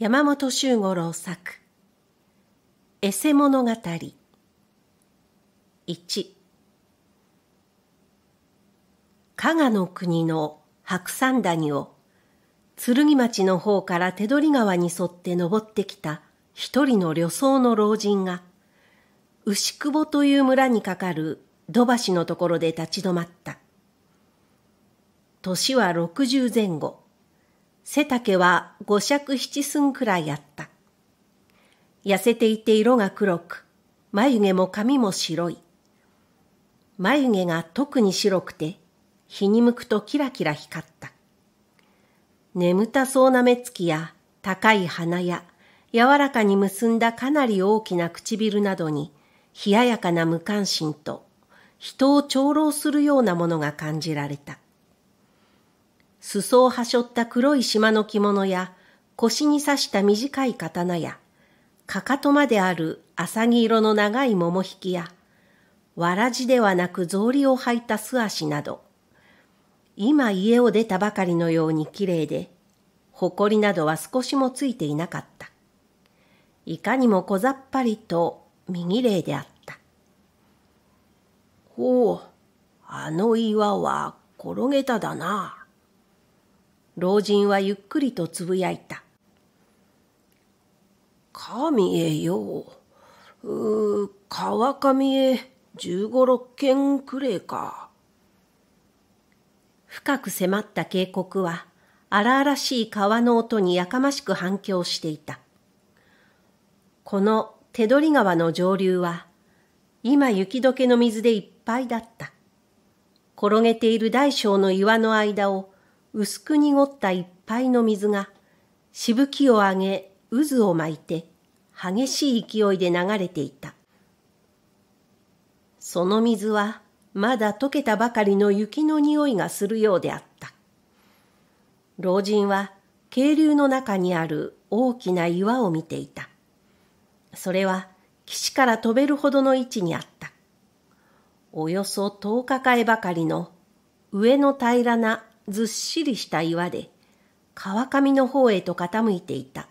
山本周五郎作エセ物語1加賀の国の白山谷を剣町の方から手取川に沿って登ってきた一人の旅僧の老人が牛久保という村にかかる土橋のところで立ち止まった。年は六十前後。背丈は五尺七寸くらいあった。痩せていて色が黒く、眉毛も髪も白い。眉毛が特に白くて、日に向くとキラキラ光った。眠たそうな目つきや高い鼻や柔らかに結んだかなり大きな唇などに冷ややかな無関心と人を長老するようなものが感じられた。裾をはしょった黒い縞の着物や、腰に刺した短い刀や、かかとまである浅木色の長い桃引きや、わらじではなく草履を履いた素足など、今家を出たばかりのように綺麗で、埃などは少しもついていなかった。いかにも小ざっぱりと右霊であった。ほう、あの岩は転げただな。老人はゆっくりとつぶやいた。神へよう。う川上へ十五六軒くれか。深く迫った渓谷は荒々しい川の音にやかましく反響していた。この手取川の上流は今雪解けの水でいっぱいだった。転げている大小の岩の間を薄く濁った一杯の水が、しぶきを上げ渦を巻いて、激しい勢いで流れていた。その水は、まだ溶けたばかりの雪の匂いがするようであった。老人は、渓流の中にある大きな岩を見ていた。それは、岸から飛べるほどの位置にあった。およそ10日かえばかりの上の平らなずっしりした岩で、川上の方へと傾いていた。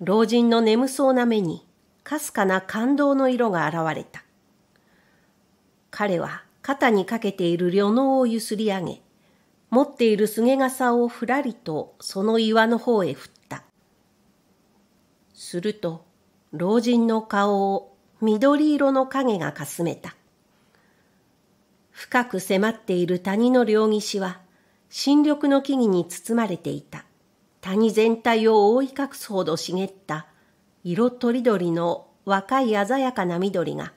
老人の眠そうな目に、かすかな感動の色が現れた。彼は肩にかけている旅能をゆすり上げ、持っているすげ傘をふらりとその岩の方へ振った。すると、老人の顔を緑色の影がかすめた。深く迫っている谷の両岸は、新緑の木々に包まれていた。谷全体を覆い隠すほど茂った、色とりどりの若い鮮やかな緑が、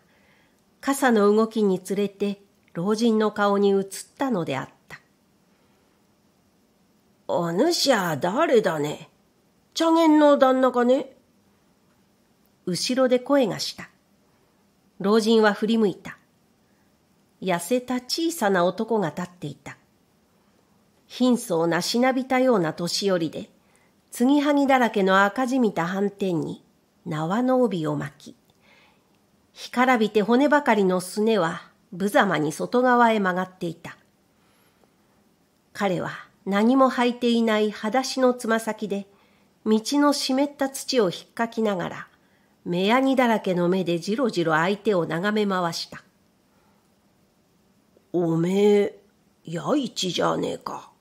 傘の動きにつれて老人の顔に映ったのであった。お主は誰だね茶源の旦那かね後ろで声がした。老人は振り向いた。痩せた小さな男が立っていた。貧相なしなびたような年寄りで、継ぎはぎだらけの赤じみた斑点に縄の帯を巻き、干からびて骨ばかりのすねは無様に外側へ曲がっていた。彼は何も履いていない裸足のつま先で、道の湿った土をひっかきながら、目やにだらけの目でじろじろ相手を眺め回した。おめえ、弥一じゃねえか。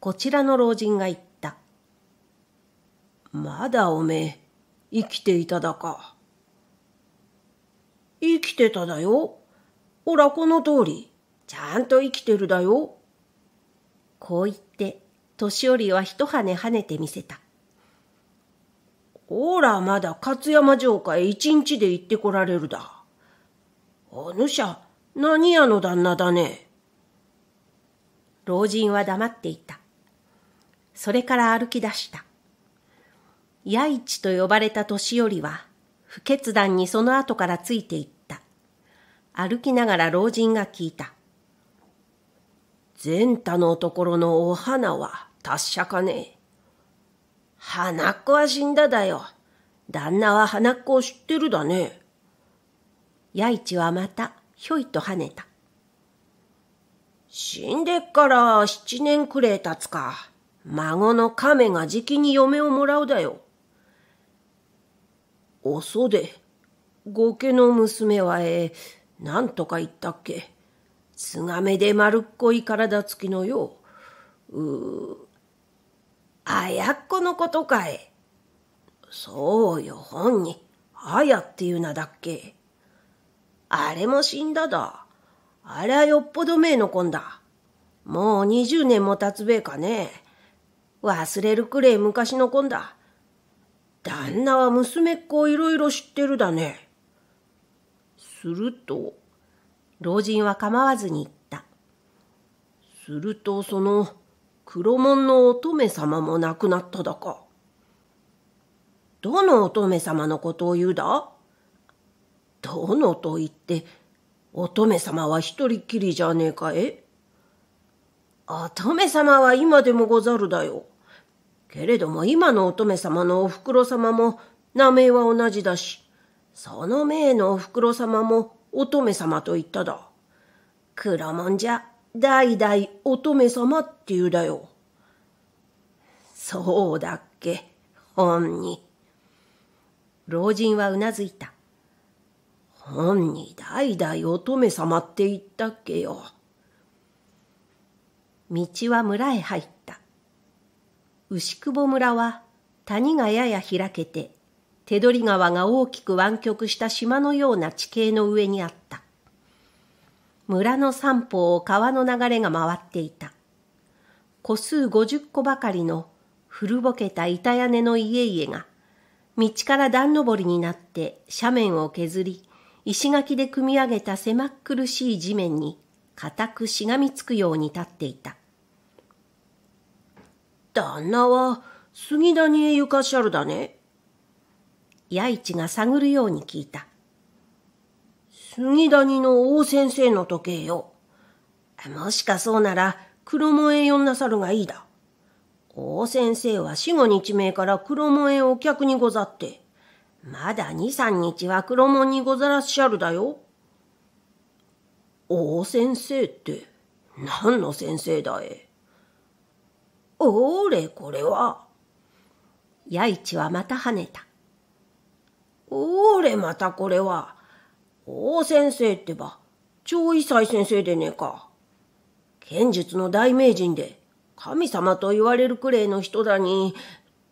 こちらの老人が言った。まだおめえ、生きていただか。生きてただよ。ほら、この通り。ちゃんと生きてるだよ。こう言って、年寄りは一跳ね跳ねてみせた。ほら、まだ勝山城下へ一日で行ってこられるだ。お主は、何屋の旦那だね。老人は黙っていた。それから歩き出した。弥一と呼ばれた年寄りは、不決断にその後からついていった。歩きながら老人が聞いた。前太のところのお花は達者かね花っ子は死んだだよ。旦那は花っ子を知ってるだね。弥一はまたひょいと跳ねた。死んでっから七年くれえ経つか。孫の亀がじきに嫁をもらうだよ。おそで、御家の娘はえ何なんとか言ったっけ。つがめで丸っこい体つきのよう。うー、あやっこのことかえ。そうよ、本に。あやっていう名だっけ。あれも死んだだ。あれはよっぽど目のこんだ。もう20年も経つべえかね。忘れるくれ昔のこんだ。旦那は娘っ子をいろいろ知ってるだね。すると、老人は構わずに言った。するとその黒門の乙女様も亡くなっただか。どの乙女様のことを言うだ殿と言って、乙女様は一人きりじゃねえかえ乙女様は今でもござるだよ。けれども今の乙女様のお袋様も名前は同じだし、その名のお袋様も乙女様と言っただ。黒もんじゃ、代々乙女様って言うだよ。そうだっけ、本に。老人はうなずいた。本に代々乙女様って言ったっけよ。道は村へ入った。牛久保村は谷がやや開けて、手取川が大きく湾曲した島のような地形の上にあった。村の三方を川の流れが回っていた。個数五十個ばかりの古ぼけた板屋根の家々が、道から段上りになって斜面を削り、石垣で組み上げた狭っ苦しい地面に固くしがみつくように立っていた。旦那は杉谷へ行かしゃるだね。八一が探るように聞いた。杉谷の大先生の時計よ。もしかそうなら黒萌え呼んなさるがいいだ。王先生は死後日名から黒萌えお客にござって、まだ二三日は黒門にござらっしゃるだよ。大先生って何の先生だいおーれこれは。弥一はまた跳ねた。おれまたこれは。大先生ってば、超異彩先生でねえか。剣術の大名人で、神様と言われるくれいの人だに、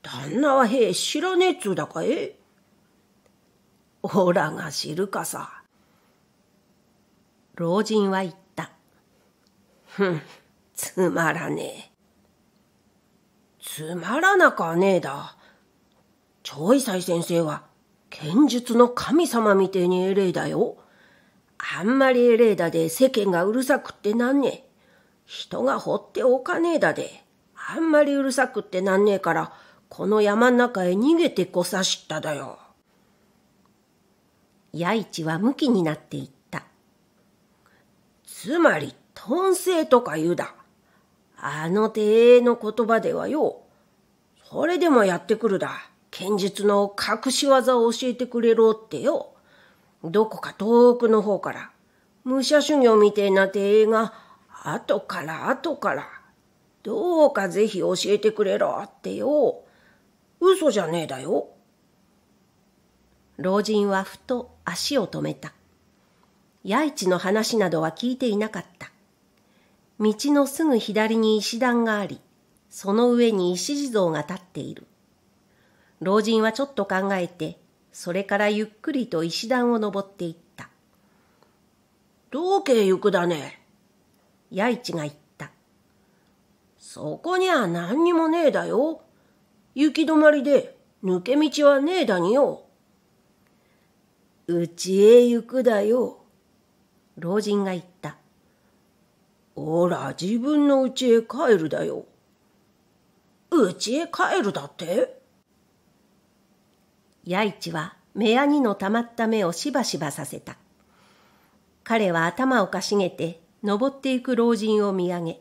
旦那はへえ知らねえっつうだかえおらが知るかさ。老人は言った。ふん、つまらねえ。つまらなかねえだ。いさい。先生は、剣術の神様みてえにエレだよ。あんまりエレイだで世間がうるさくってなんねえ。人が放っておかねえだで、あんまりうるさくってなんねえから、この山ん中へ逃げてこさしただよ。弥一は向きになっていった。つまり、頓性とか言うだ。あの手の言葉ではよ。それでもやってくるだ。剣術の隠し技を教えてくれろってよ。どこか遠くの方から、武者修行みてえな手が、後から後から、どうかぜひ教えてくれろってよ。嘘じゃねえだよ。老人はふと足を止めた。八一の話などは聞いていなかった。道のすぐ左に石段があり、その上に石地蔵が立っている。老人はちょっと考えて、それからゆっくりと石段を登っていった。道家行くだね。八一が言った。そこには何にもねえだよ。行き止まりで抜け道はねえだによ。うちへ行くだよ。老人が言った。おら、自分のうちへ帰るだよ。うちへ帰るだって弥一は目やにのたまった目をしばしばさせた。彼は頭をかしげて登っていく老人を見上げ、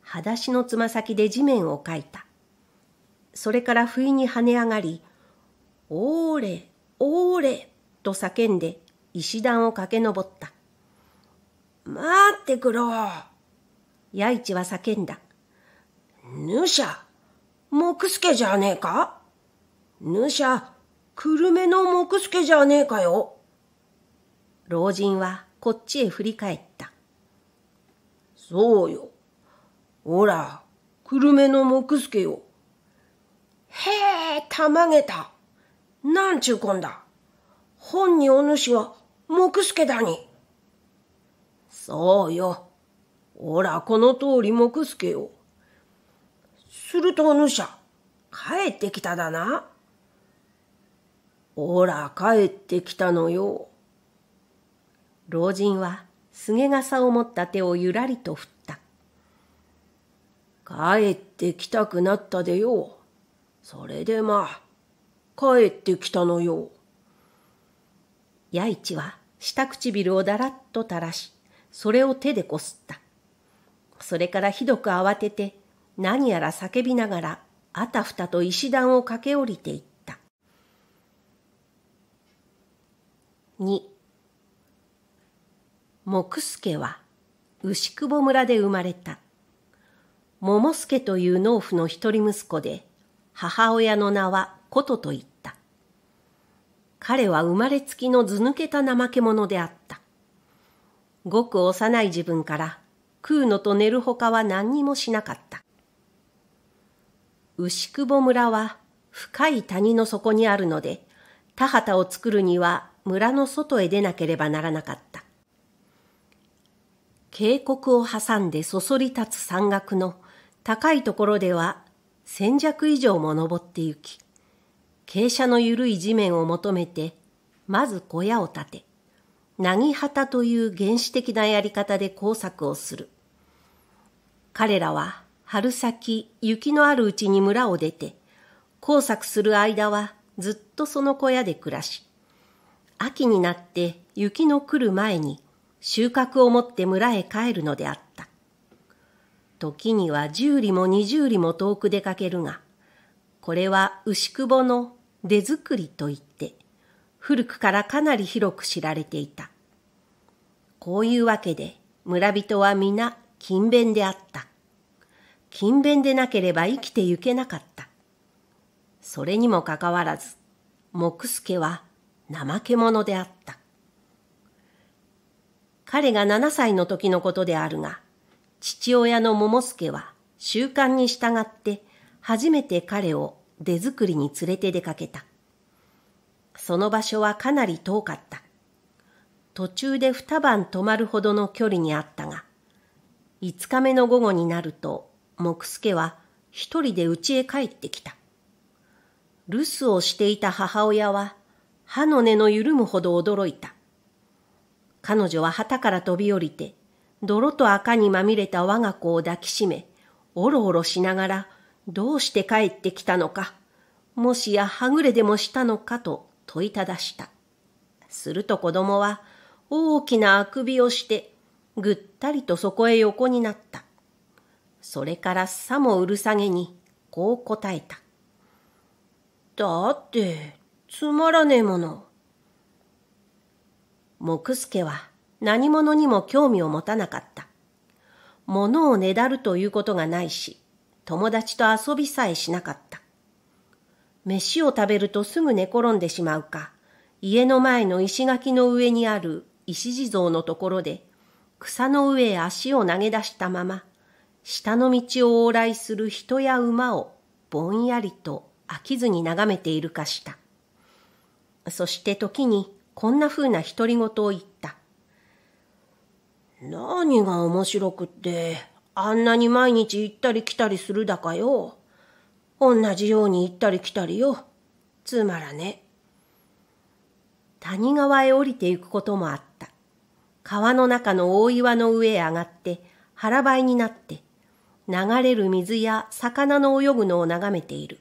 裸足のつま先で地面をかいた。それから不意に跳ね上がり、おーれ、おーれ、と叫んで石段を駆け上った。待ってくろ弥一は叫んだ。ぬしゃ、木助じゃねえかぬしゃ、久留米の木助じゃねえかよ。老人はこっちへ振り返った。そうよ。ほら、久留米の木助よ。へえ、たまげた。なんちゅうこんだ。本にお主は、木助だに。そうよ。おら、この通り木助よ。するとお主は、帰ってきただな。おら、帰ってきたのよ。老人は、すげ傘を持った手をゆらりと振った。帰ってきたくなったでよ。それでまあ、帰ってきたのよ。弥一は下唇をだらっと垂らし、それを手でこすった。それからひどく慌てて、何やら叫びながら、あたふたと石段を駆け下りていった。2木助は牛久保村で生まれた。桃助という農夫の一人息子で、母親の名は琴と言っ彼は生まれつきの図抜けた怠け者であった。ごく幼い自分から食うのと寝るほかは何にもしなかった。牛久村は深い谷の底にあるので、田畑を作るには村の外へ出なければならなかった。渓谷を挟んでそそり立つ山岳の高いところでは千尺以上も登ってゆき、傾斜の緩い地面を求めて、まず小屋を建て、なぎはたという原始的なやり方で工作をする。彼らは春先雪のあるうちに村を出て、工作する間はずっとその小屋で暮らし、秋になって雪の来る前に収穫を持って村へ帰るのであった。時には十里も二十里も遠く出かけるが、これは牛久保の出作りといって古くからかなり広く知られていた。こういうわけで村人は皆勤勉であった。勤勉でなければ生きてゆけなかった。それにもかかわらず、木助は怠け者であった。彼が七歳の時のことであるが、父親の桃助は習慣に従って初めて彼を出作りに連れて出かけた。その場所はかなり遠かった。途中で二晩泊まるほどの距離にあったが、五日目の午後になると、木助は一人で家へ帰ってきた。留守をしていた母親は、歯の根の緩むほど驚いた。彼女は旗から飛び降りて、泥と赤にまみれた我が子を抱きしめ、おろおろしながらどうして帰ってきたのか、もしやはぐれでもしたのかと問いただした。すると子供は大きなあくびをしてぐったりとそこへ横になった。それからさもうるさげにこう答えた。だってつまらねえもの。木助は何者にも興味を持たなかった。物をねだるということがないし、友達と遊びさえしなかった。飯を食べるとすぐ寝転んでしまうか、家の前の石垣の上にある石地蔵のところで、草の上へ足を投げ出したまま、下の道を往来する人や馬をぼんやりと飽きずに眺めているかした。そして時にこんな風な独り言を言った。何が面白くって、あんなに毎日行ったり来たりするだかよ。同じように行ったり来たりよ。つまらね。谷川へ降りて行くこともあった。川の中の大岩の上へ上がって腹ばいになって流れる水や魚の泳ぐのを眺めている。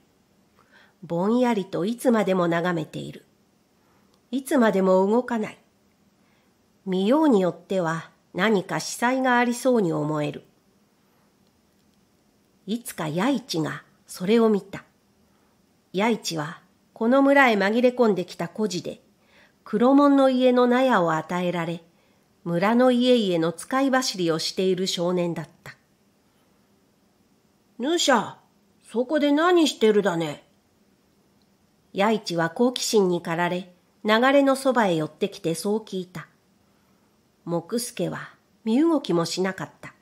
ぼんやりといつまでも眺めている。いつまでも動かない。見ようによっては何か死災がありそうに思える。いつか弥一がそれを見た。弥一はこの村へ紛れ込んできた孤児で、黒門の家の納屋を与えられ、村の家々の使い走りをしている少年だった。ぬしゃ、そこで何してるだね。弥一は好奇心に駆られ、流れのそばへ寄ってきてそう聞いた。木助は身動きもしなかった。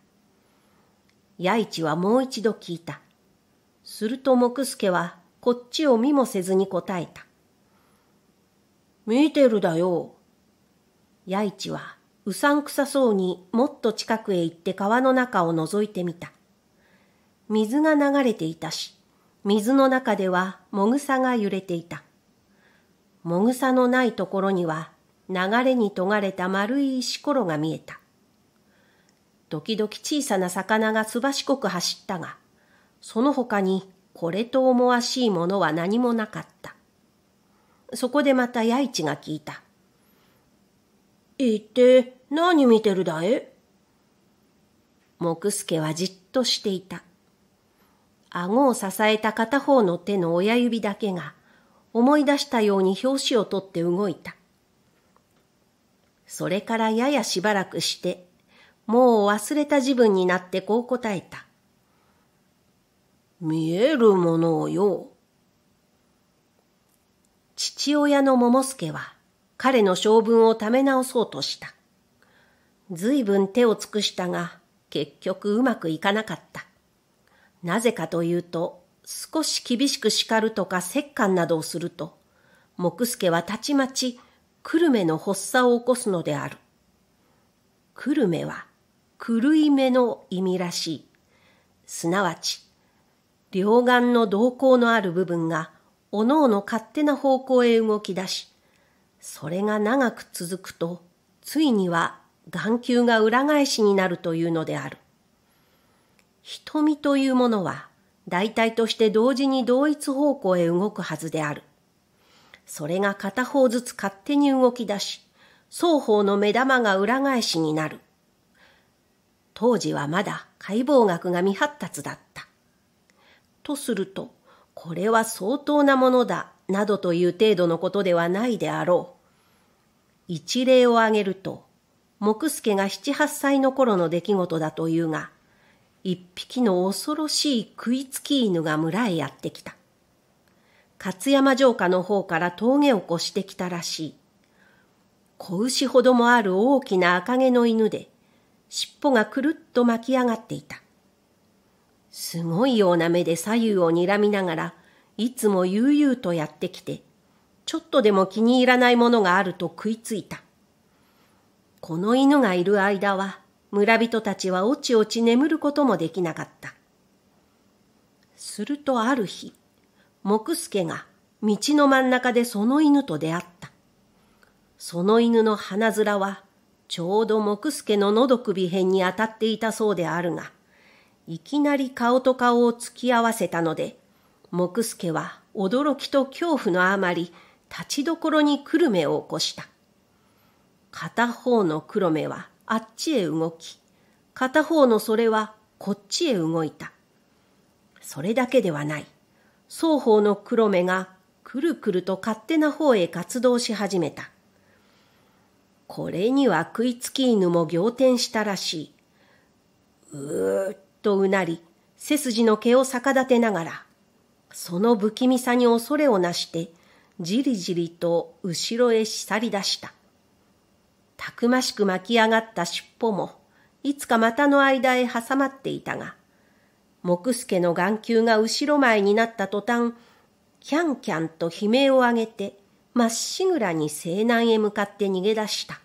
弥一はもう一度聞いた。すると木助はこっちを見もせずに答えた。見てるだよ。弥一はうさんくさそうにもっと近くへ行って川の中を覗いてみた。水が流れていたし、水の中ではもぐさが揺れていた。もぐさのないところには流れにとがれた丸い石ころが見えた。時々小さな魚がすばしこく走ったが、その他にこれと思わしいものは何もなかった。そこでまた弥一が聞いた。行って何見てるだい木助はじっとしていた。顎を支えた片方の手の親指だけが思い出したように表紙を取って動いた。それからややしばらくしてもう忘れた自分になってこう答えた。見えるものをよ。父親の桃助は彼の性分をため直そうとした。ずいぶん手を尽くしたが、結局うまくいかなかった。なぜかというと、少し厳しく叱るとか折檻などをすると、木助はたちまち、久留米の発作を起こすのである。久留米は狂い目の意味らしい。すなわち、両眼の動向のある部分が、おのおの勝手な方向へ動き出し、それが長く続くと、ついには眼球が裏返しになるというのである。瞳というものは、大体として同時に同一方向へ動くはずである。それが片方ずつ勝手に動き出し、双方の目玉が裏返しになる。当時はまだ解剖学が未発達だった。とすると、これは相当なものだ、などという程度のことではないであろう。一例を挙げると、木助が七八歳の頃の出来事だというが、一匹の恐ろしい食いつき犬が村へやってきた。勝山城下の方から峠を越してきたらしい。子牛ほどもある大きな赤毛の犬で、尻尾がくるっと巻き上がっていた。すごいような目で左右を睨みながら、いつも悠々とやってきて、ちょっとでも気に入らないものがあると食いついた。この犬がいる間は、村人たちはおちおち眠ることもできなかった。するとある日、木助が道の真ん中でその犬と出会った。その犬の鼻面はちょうど木助の喉首辺に当たっていたそうであるが、いきなり顔と顔を突き合わせたので、木助は驚きと恐怖のあまり、立ちどころに久留米を起こした。片方の黒目はあっちへ動き、片方のそれはこっちへ動いた。それだけではない。双方の黒目がくるくると勝手な方へ活動し始めた。これには食いつき犬も仰天したらしい。うーっとうなり、背筋の毛を逆立てながら、その不気味さに恐れをなして、じりじりと後ろへし去り出した。たくましく巻き上がった尻尾も、いつか股の間へ挟まっていたが、木助の眼球が後ろ前になった途端、キャンキャンと悲鳴を上げて、まっしぐらに西南へ向かって逃げ出した。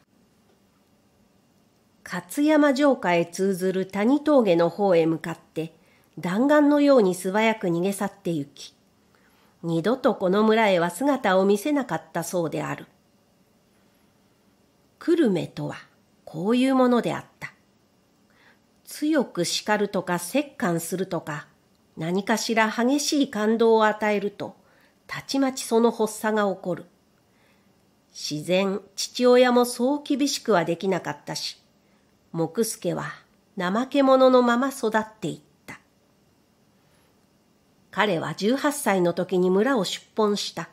勝山城下へ通ずる谷峠の方へ向かって、弾丸のように素早く逃げ去って行き、二度とこの村へは姿を見せなかったそうである。久留米とは、こういうものであった。強く叱るとか折檻するとか、何かしら激しい感動を与えると、たちまちその発作が起こる。自然、父親もそう厳しくはできなかったし、木助は怠け者のまま育っていった。彼は18歳の時に村を出奔した。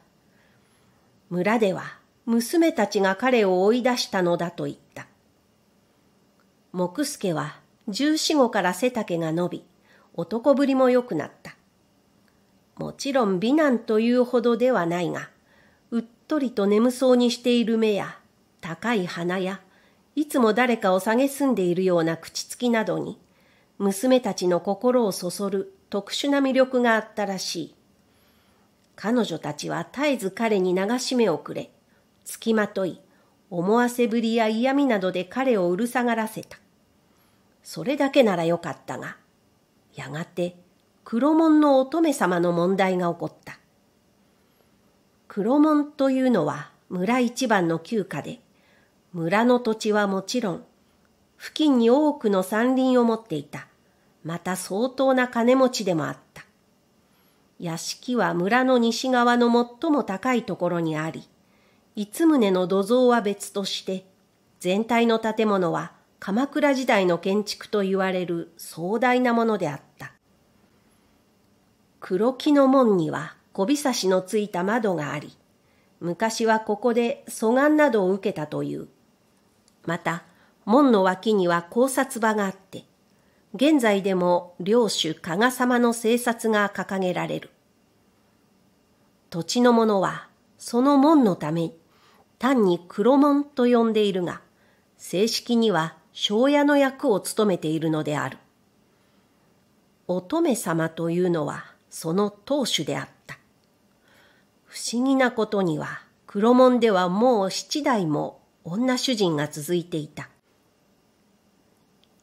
村では娘たちが彼を追い出したのだと言った。木助は十四五から背丈が伸び、男ぶりも良くなった。もちろん美男というほどではないが、とりと眠そうにしている目や、高い鼻や、いつも誰かを蔑んでいるような口つきなどに、娘たちの心をそそる特殊な魅力があったらしい。彼女たちは絶えず彼に流し目をくれ、つきまとい、思わせぶりや嫌味などで彼をうるさがらせた。それだけならよかったが、やがて黒門の乙女様の問題が起こった。黒門というのは村一番の旧家で、村の土地はもちろん、付近に多くの山林を持っていた、また相当な金持ちでもあった。屋敷は村の西側の最も高いところにあり、五棟の土蔵は別として、全体の建物は鎌倉時代の建築と言われる壮大なものであった。黒木の門には小びさしのついた窓があり、昔はここで素眼などを受けたという。また、門の脇には考察場があって、現在でも領主加賀様の制殺が掲げられる。土地の者は、その門のため、単に黒門と呼んでいるが、正式には庄屋の役を務めているのである。乙女様というのは、その当主であった。不思議なことには、黒門ではもう七代も女主人が続いていた。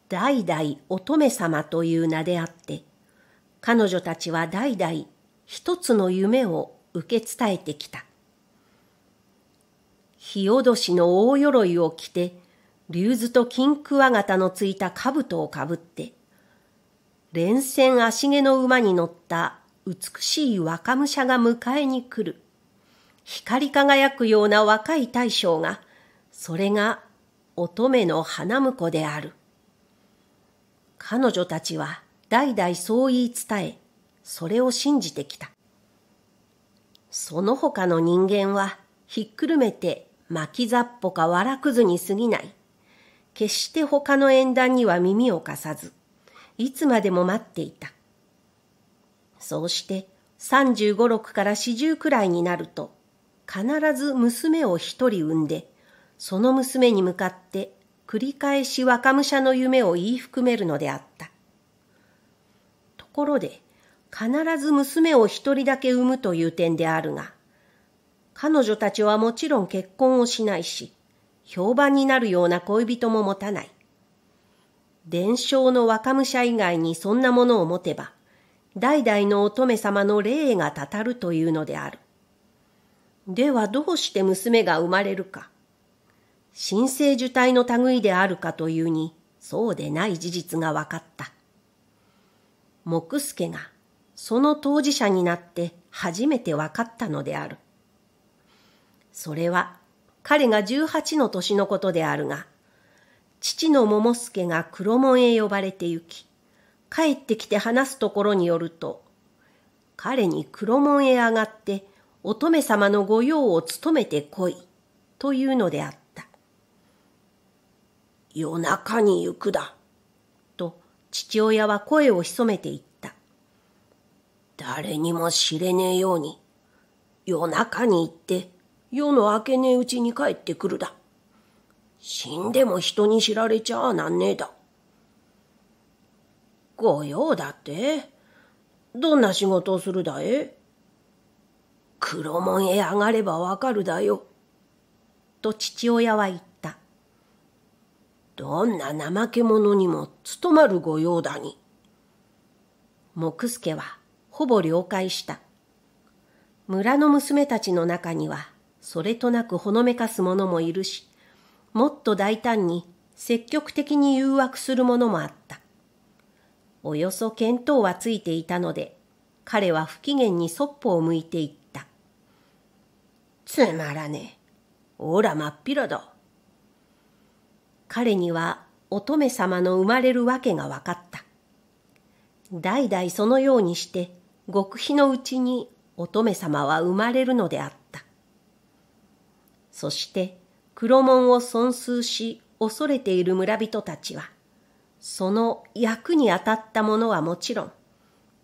代々乙女様という名であって、彼女たちは代々一つの夢を受け伝えてきた。日おどしの大鎧を着て、竜頭と金クワガタのついた兜をかぶって、連戦足毛の馬に乗った美しい若武者が迎えに来る。光り輝くような若い大将が、それが乙女の花婿である。彼女たちは代々そう言い伝え、それを信じてきた。その他の人間はひっくるめて巻き雑歩かわらくずに過ぎない。決して他の縁談には耳を貸さず、いつまでも待っていた。そうして35、6から40くらいになると、必ず娘を一人産んで、その娘に向かって繰り返し若武者の夢を言い含めるのであった。ところで、必ず娘を一人だけ産むという点であるが、彼女たちはもちろん結婚をしないし、評判になるような恋人も持たない。伝承の若武者以外にそんなものを持てば、代々の乙女様の霊がたたるというのである。ではどうして娘が生まれるか。神聖受胎の類であるかというに、そうでない事実が分かった。木助がその当事者になって初めて分かったのである。それは彼が十八の年のことであるが、父の桃助が黒門へ呼ばれて行き、帰ってきて話すところによると、彼に黒門へ上がって乙女様の御用を務めてこい、というのであった。夜中に行くだ、と父親は声を潜めていった。誰にも知れねえように、夜中に行って夜の明けねえうちに帰ってくるだ。死んでも人に知られちゃあなんねえだ。御用だってどんな仕事をするだい黒門へ上がればわかるだよ。と父親は言った。どんな怠け者にも務まる御用だに。木助はほぼ了解した。村の娘たちの中には、それとなくほのめかす者もいるし、もっと大胆に積極的に誘惑する者もあった。およそ見当はついていたので、彼は不機嫌にそっぽを向いていった。つまらねえ。おら真っらだ。彼には乙女様の生まれるわけが分かった。代々そのようにして、極秘のうちに乙女様は生まれるのであった。そして、黒門を損崇し、恐れている村人たちは、その役に当たったものはもちろん、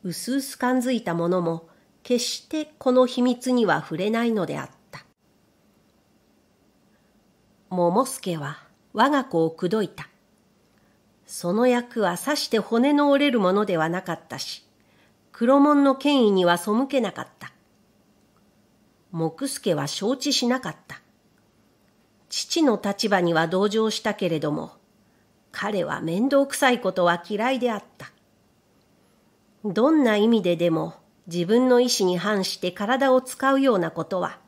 薄々感づいたものも、決してこの秘密には触れないのであった。桃助は我が子を口説いた。その役はさして骨の折れるものではなかったし、黒門の権威には背けなかった。木助は承知しなかった。父の立場には同情したけれども、彼は面倒くさいことは嫌いであった。どんな意味ででも自分の意思に反して体を使うようなことは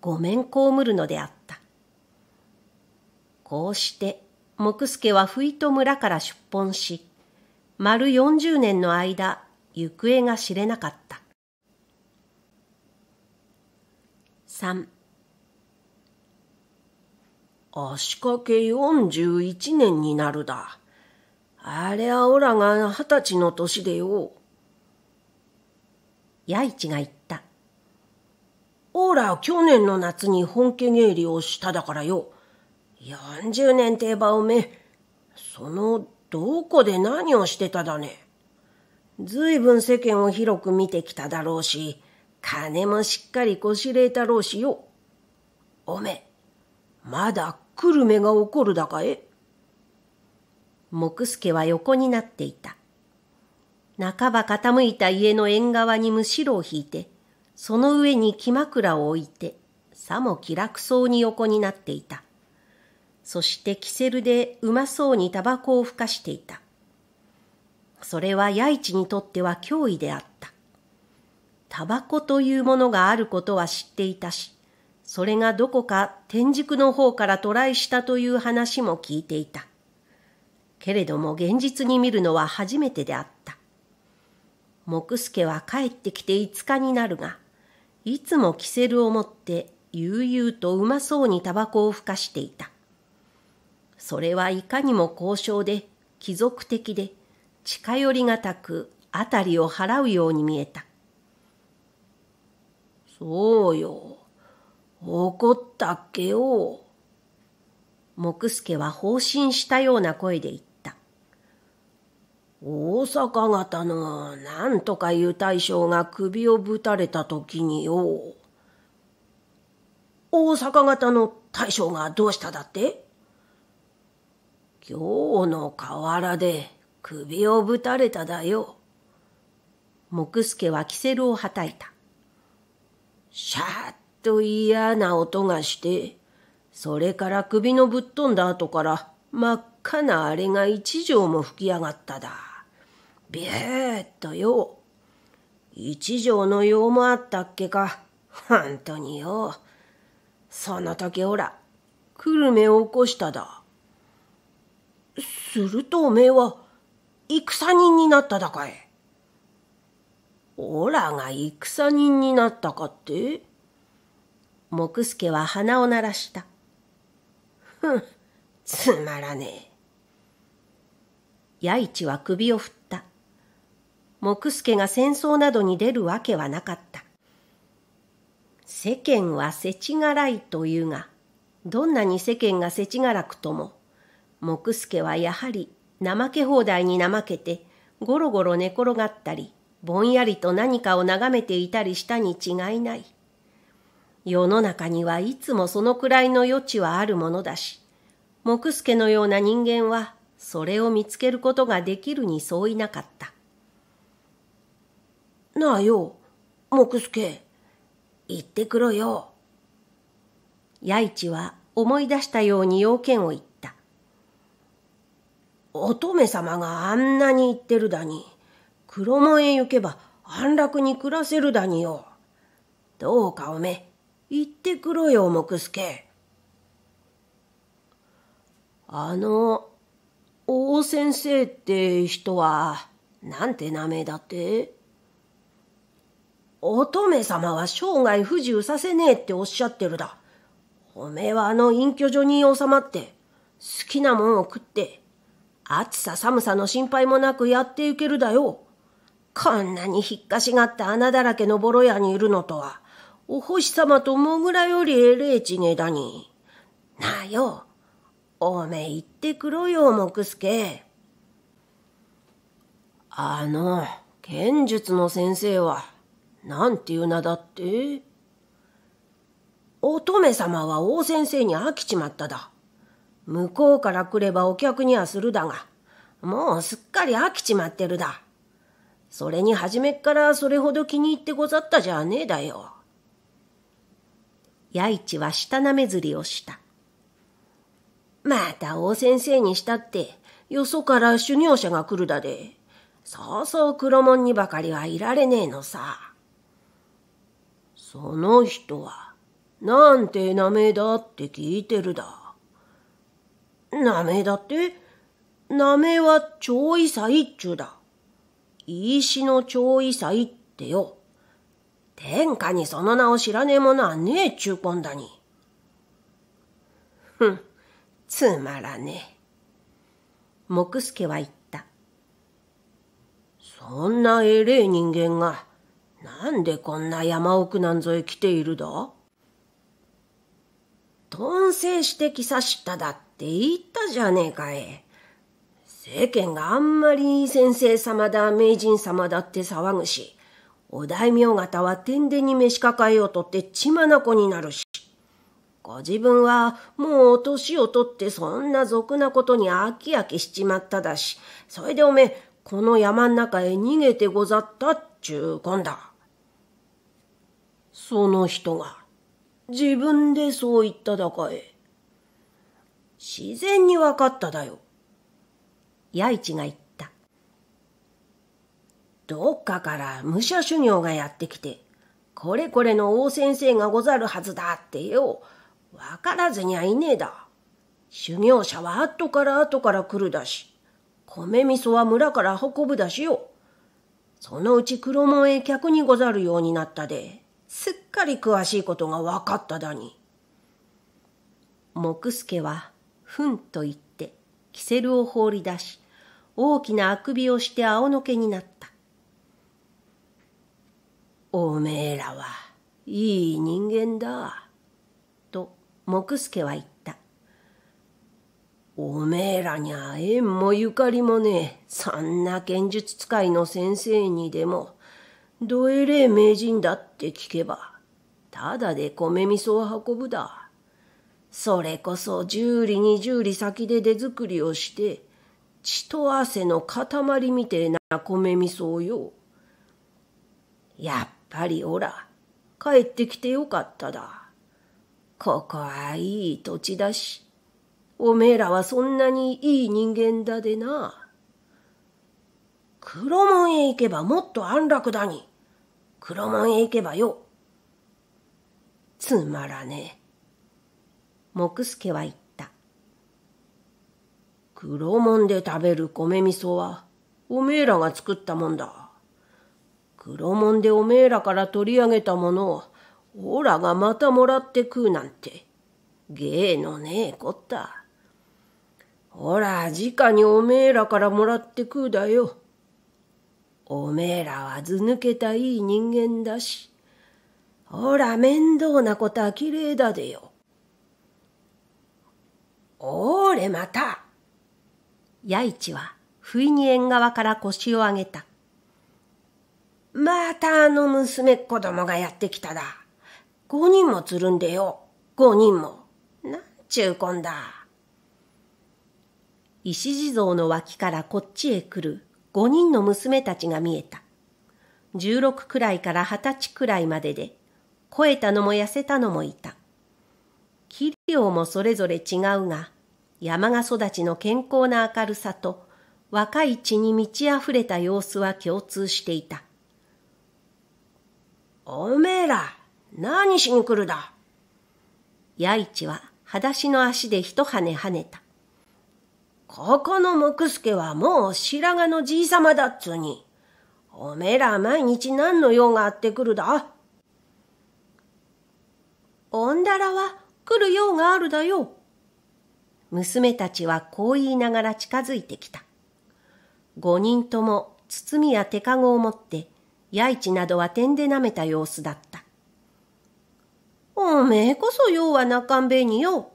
ごめんこむるのであった。こうして木助は不意と村から出奔し、丸四十年の間行方が知れなかった。3足掛け41年になるだ。あれはおらが二十歳の年でよ。弥一が言った。おら去年の夏に本家芸理をしただからよ。40年って言えばおめえ、そのどこで何をしてただね。ずいぶん世間を広く見てきただろうし、金もしっかりこしれえたろうしよ。おめえ、まだ久留米がこるだかえ木助は横になっていた。半ば傾いた家の縁側にむしろを引いて、その上に木枕を置いて、さも気楽そうに横になっていた。そしてキセルでうまそうにタバコをふかしていた。それは弥一にとっては脅威であった。タバコというものがあることは知っていたし、それがどこか天竺の方から渡来したという話も聞いていた。けれども現実に見るのは初めてであった。木助は帰ってきて5日になるが、いつもキセルを持って悠々とうまそうにタバコをふかしていた。それはいかにも高尚で、貴族的で、近寄りがたく、辺りを払うように見えた。そうよ。怒ったっけよ。木助は放心したような声で言った。大阪方のなんとかいう大将が首をぶたれた時によ。大阪方の大将がどうしただって今日の河原で首をぶたれただよ。木助はキセルをはたいた。シャーッと嫌な音がして、それから首のぶっ飛んだ後から真っ赤なあれが一畳も吹き上がっただ。ビューっとよ。一畳の用もあったっけか。本当によ。その時ほら、久留米を起こしただ。するとおめえは、戦人になっただかい。オラが戦人になったかって木助は鼻を鳴らした。ふん、つまらねえ。弥一は首を振った。木助が戦争などに出るわけはなかった。世間は世知辛いというが、どんなに世間が世知辛くとも、木助はやはり怠け放題に怠けて、ゴロゴロ寝転がったり、ぼんやりと何かを眺めていたりしたに違いない。世の中にはいつもそのくらいの余地はあるものだし、木助のような人間はそれを見つけることができるに相違なかった。なあよ、木助、言ってくろよ。弥一は思い出したように要件を言った。乙女様があんなに言ってるだに、黒門へ行けば安楽に暮らせるだによ。どうかおめえ、行ってくろよ、木助。あの、王先生って人は、なんて名前だって乙女様は生涯不自由させねえっておっしゃってるだ。おめえはあの隠居所に収まって、好きなもんを食って、暑さ寒さの心配もなくやっていけるだよ。こんなにひっかしがった穴だらけのボロ屋にいるのとは、お星様とモグラよりえれえちねだに。なあよ、おめえ行ってくろよ、木助。あの、剣術の先生は、なんていう名だって乙女様は王先生に飽きちまっただ。向こうから来ればお客にはするだが、もうすっかり飽きちまってるだ。それに初めっからそれほど気に入ってござったじゃねえだよ。弥一は下なめずりをした。また王先生にしたって、よそから修行者が来るだで。そうそう黒門にばかりはいられねえのさ。その人は、なんて名前だって聞いてるだ。名前だって名前は超異祭っちゅうだ。石いの超異祭ってよ。天下にその名を知らねえものはねえちゅうこんだに。ふん、つまらねえ。木助は言った。そんなえれい人間が、なんでこんな山奥なんぞへ来ているだ頓制してきさしただって言ったじゃねえかえ。世間があんまり先生様だ、名人様だって騒ぐし、お大名方は天でに召し抱えをとって血眼になるし、ご自分はもう年をとってそんな俗なことに飽き飽きしちまっただし、それでおめえ、この山ん中へ逃げてござったっちゅうこんだ。その人が、自分でそう言っただかえ。自然に分かっただよ。弥一が言った。どっかから武者修行がやってきて、これこれの王先生がござるはずだってよ、わからずにゃいねえだ。修行者は後から後から来るだし、米味噌は村から運ぶだしよ。そのうち黒門へ客にござるようになったで、すっかり詳しいことが分かっただに。木助は、ふんと言って、キセルを放り出し、大きなあくびをして青のけになった。おめえらはいい人間だ。と、木助は言った。おめえらにゃ縁もゆかりもねえ、そんな剣術使いの先生にでも、どえれえ名人だって聞けば、ただで米味噌を運ぶだ。それこそ十里二十里先で出作りをして、血と汗の塊みてえな米味噌をよ。やっ二りおら、帰ってきてよかっただ。ここはいい土地だし、おめえらはそんなにいい人間だでな。黒門へ行けばもっと安楽だに。黒門へ行けばよ。つまらねえ。木助は言った。黒門で食べる米味噌は、おめえらが作ったもんだ。黒門でおめえらから取り上げたものを、オラがまたもらって食うなんて、芸のねえこった。おら、直におめえらからもらって食うだよ。おめえらはず抜けたいい人間だし、おら、面倒なことはきれいだでよ。おーれ、また弥一は、不意に縁側から腰を上げた。またあの娘子供がやってきただ。五人もつるんでよ。五人も。な、んちゅうこんだ。石地蔵の脇からこっちへ来る五人の娘たちが見えた。十六くらいから二十歳くらいまでで、肥えたのも痩せたのもいた。器量もそれぞれ違うが、山が育ちの健康な明るさと、若い血に満ち溢れた様子は共通していた。おめえら、何しに来るだ弥一は、裸足の足で一跳ね跳ねた。ここの木助はもう白髪のじいさまだっつうに。おめえら毎日何の用があってくるだおんだらは来る用があるだよ。娘たちはこう言いながら近づいてきた。五人とも包みや手かごを持って八一などは点で舐めた様子だった。おめえこそ要はなかんべえによ。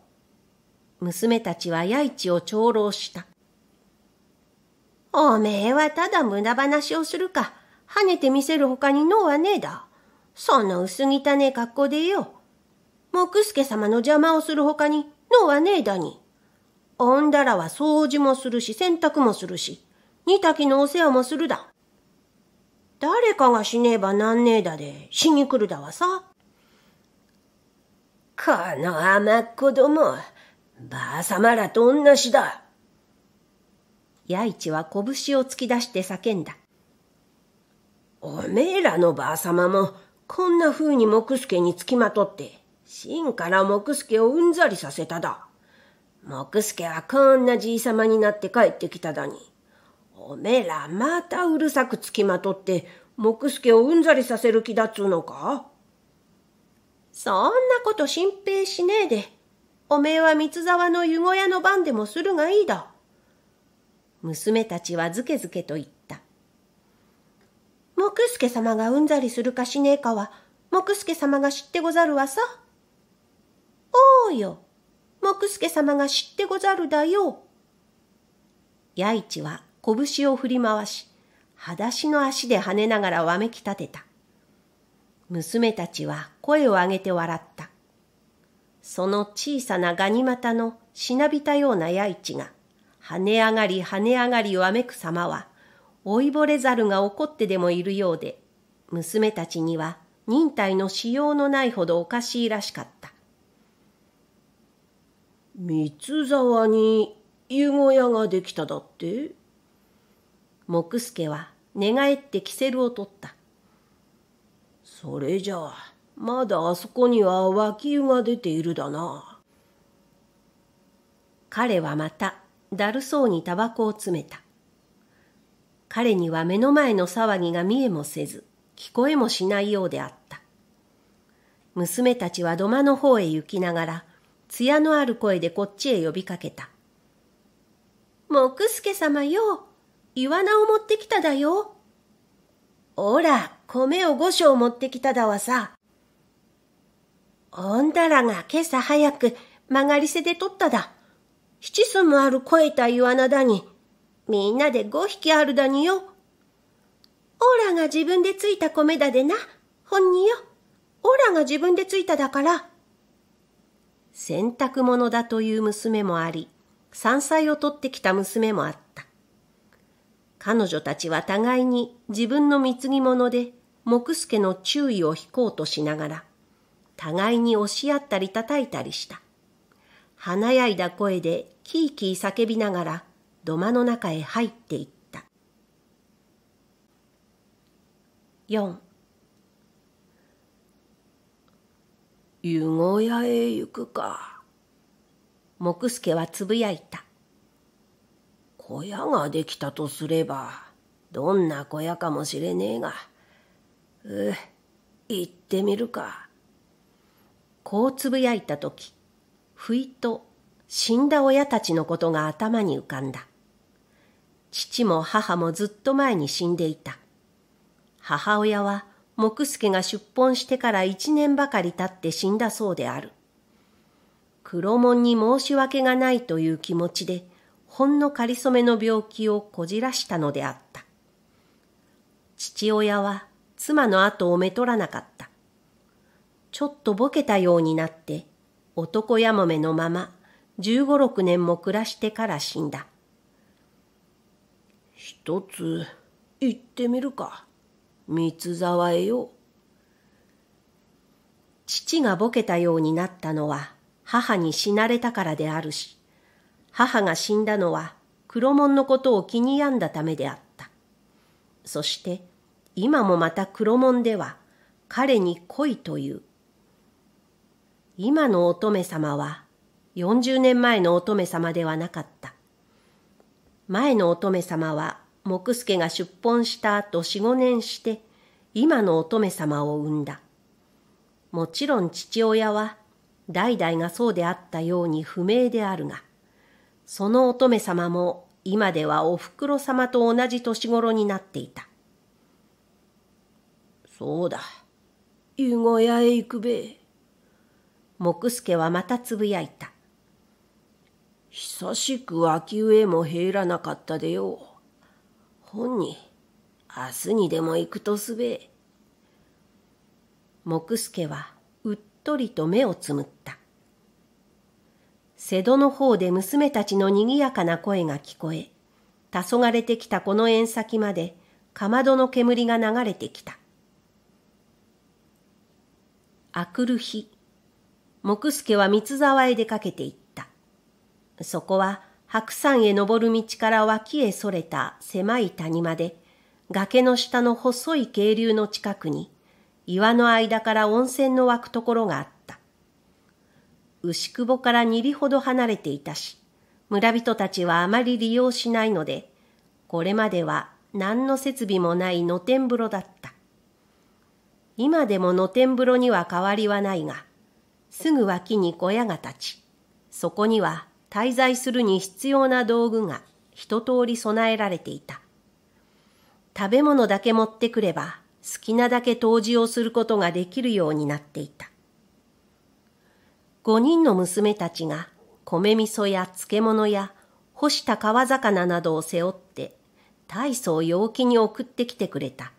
娘たちは八一を長老した。おめえはただ無駄話をするか、跳ねてみせる他に脳はねえだ。その薄汚ねえ格好でよ。木助様の邪魔をする他に脳はねえだに。おんだらは掃除もするし洗濯もするし、煮炊きのお世話もするだ。誰かが死ねばなんねえだで死に来るだわさ。この甘っ子ども、ばあさまらと同じだ。弥一は拳を突き出して叫んだ。おめえらのばあさまも、こんな風に木助につきまとって、真から木助をうんざりさせただ。木助はこんなじいさまになって帰ってきただに。おめえらまたうるさくつきまとって、木助をうんざりさせる気だっつうのかそんなこと心配しねえで、おめえは三沢の湯小屋の番でもするがいいだ。娘たちはずけずけと言った。木助様がうんざりするかしねえかは、木助様が知ってござるわさ。おうよ、木助様が知ってござるだよ。弥一は拳を振り回し、裸足の足で跳ねながらわめき立てた。娘たちは声を上げて笑った。その小さなガニ股のしなびたような八市が、跳ね上がり跳ね上がりわめく様は、老いぼれ猿が怒ってでもいるようで、娘たちには忍耐のしようのないほどおかしいらしかった。三沢に湯小屋ができただって木助は寝返ってキセルを取った。それじゃあ、まだあそこには脇湯が出ているだな。彼はまた、だるそうにタバコを詰めた。彼には目の前の騒ぎが見えもせず、聞こえもしないようであった。娘たちは土間の方へ行きながら、艶のある声でこっちへ呼びかけた。木助様よ、イワナを持ってきただよ。おら、米を五升持ってきただわさ。おんだらが今朝早く曲がりせで取っただ。七寸もある肥えたイワナだに。みんなで五匹あるだによ。オラが自分でついた米だでな。本によ。オラが自分でついただから。洗濯物だという娘もあり、山菜を取ってきた娘もあった。彼女たちは互いに自分の貢ぎ物で木助の注意を引こうとしながら、互いに押し合ったり叩いたりした。華やいだ声でキーキー叫びながら土間の中へ入っていった。4湯小屋へ行くか。木助はつぶやいた。小屋ができたとすれば、どんな小屋かもしれねえが、う、行ってみるか。こうつぶやいたとき、ふいと死んだ親たちのことが頭に浮かんだ。父も母もずっと前に死んでいた。母親は木助が出奔してから一年ばかり経って死んだそうである。黒門に申し訳がないという気持ちで、ほんのかりそめの病気をこじらしたのであった。父親は妻の後をめとらなかった。ちょっとぼけたようになって、男やもめのまま、十五六年も暮らしてから死んだ。一つ、行ってみるか。三沢へよ。父がぼけたようになったのは、母に死なれたからであるし、母が死んだのは黒門のことを気に病んだためであった。そして今もまた黒門では彼に恋という。今の乙女様は40年前の乙女様ではなかった。前の乙女様は木助が出奔した後四五年して今の乙女様を産んだ。もちろん父親は代々がそうであったように不明であるが、その乙女様も今ではおふくろ様と同じ年頃になっていた。そうだ。湯小屋へ行くべ。木助はまたつぶやいた。久しく秋植えも減らなかったでよ。本に、明日にでも行くとすべ。木助はうっとりと目をつむった。瀬戸の方で娘たちのにぎやかな声が聞こえ、黄昏てきたこの縁先まで、かまどの煙が流れてきた。あくる日、木助は三沢へ出かけていった。そこは白山へ登る道から脇へそれた狭い谷間で、崖の下の細い渓流の近くに、岩の間から温泉の湧くところがあった。牛窪から2里ほど離れていたし、村人たちはあまり利用しないので、これまでは何の設備もない露天風呂だった。今でも露天風呂には変わりはないが、すぐ脇に小屋が立ち、そこには滞在するに必要な道具が一通り備えられていた。食べ物だけ持ってくれば好きなだけ湯治をすることができるようになっていた。五人の娘たちが米味噌や漬物や干した川魚などを背負って大層陽気に送ってきてくれた。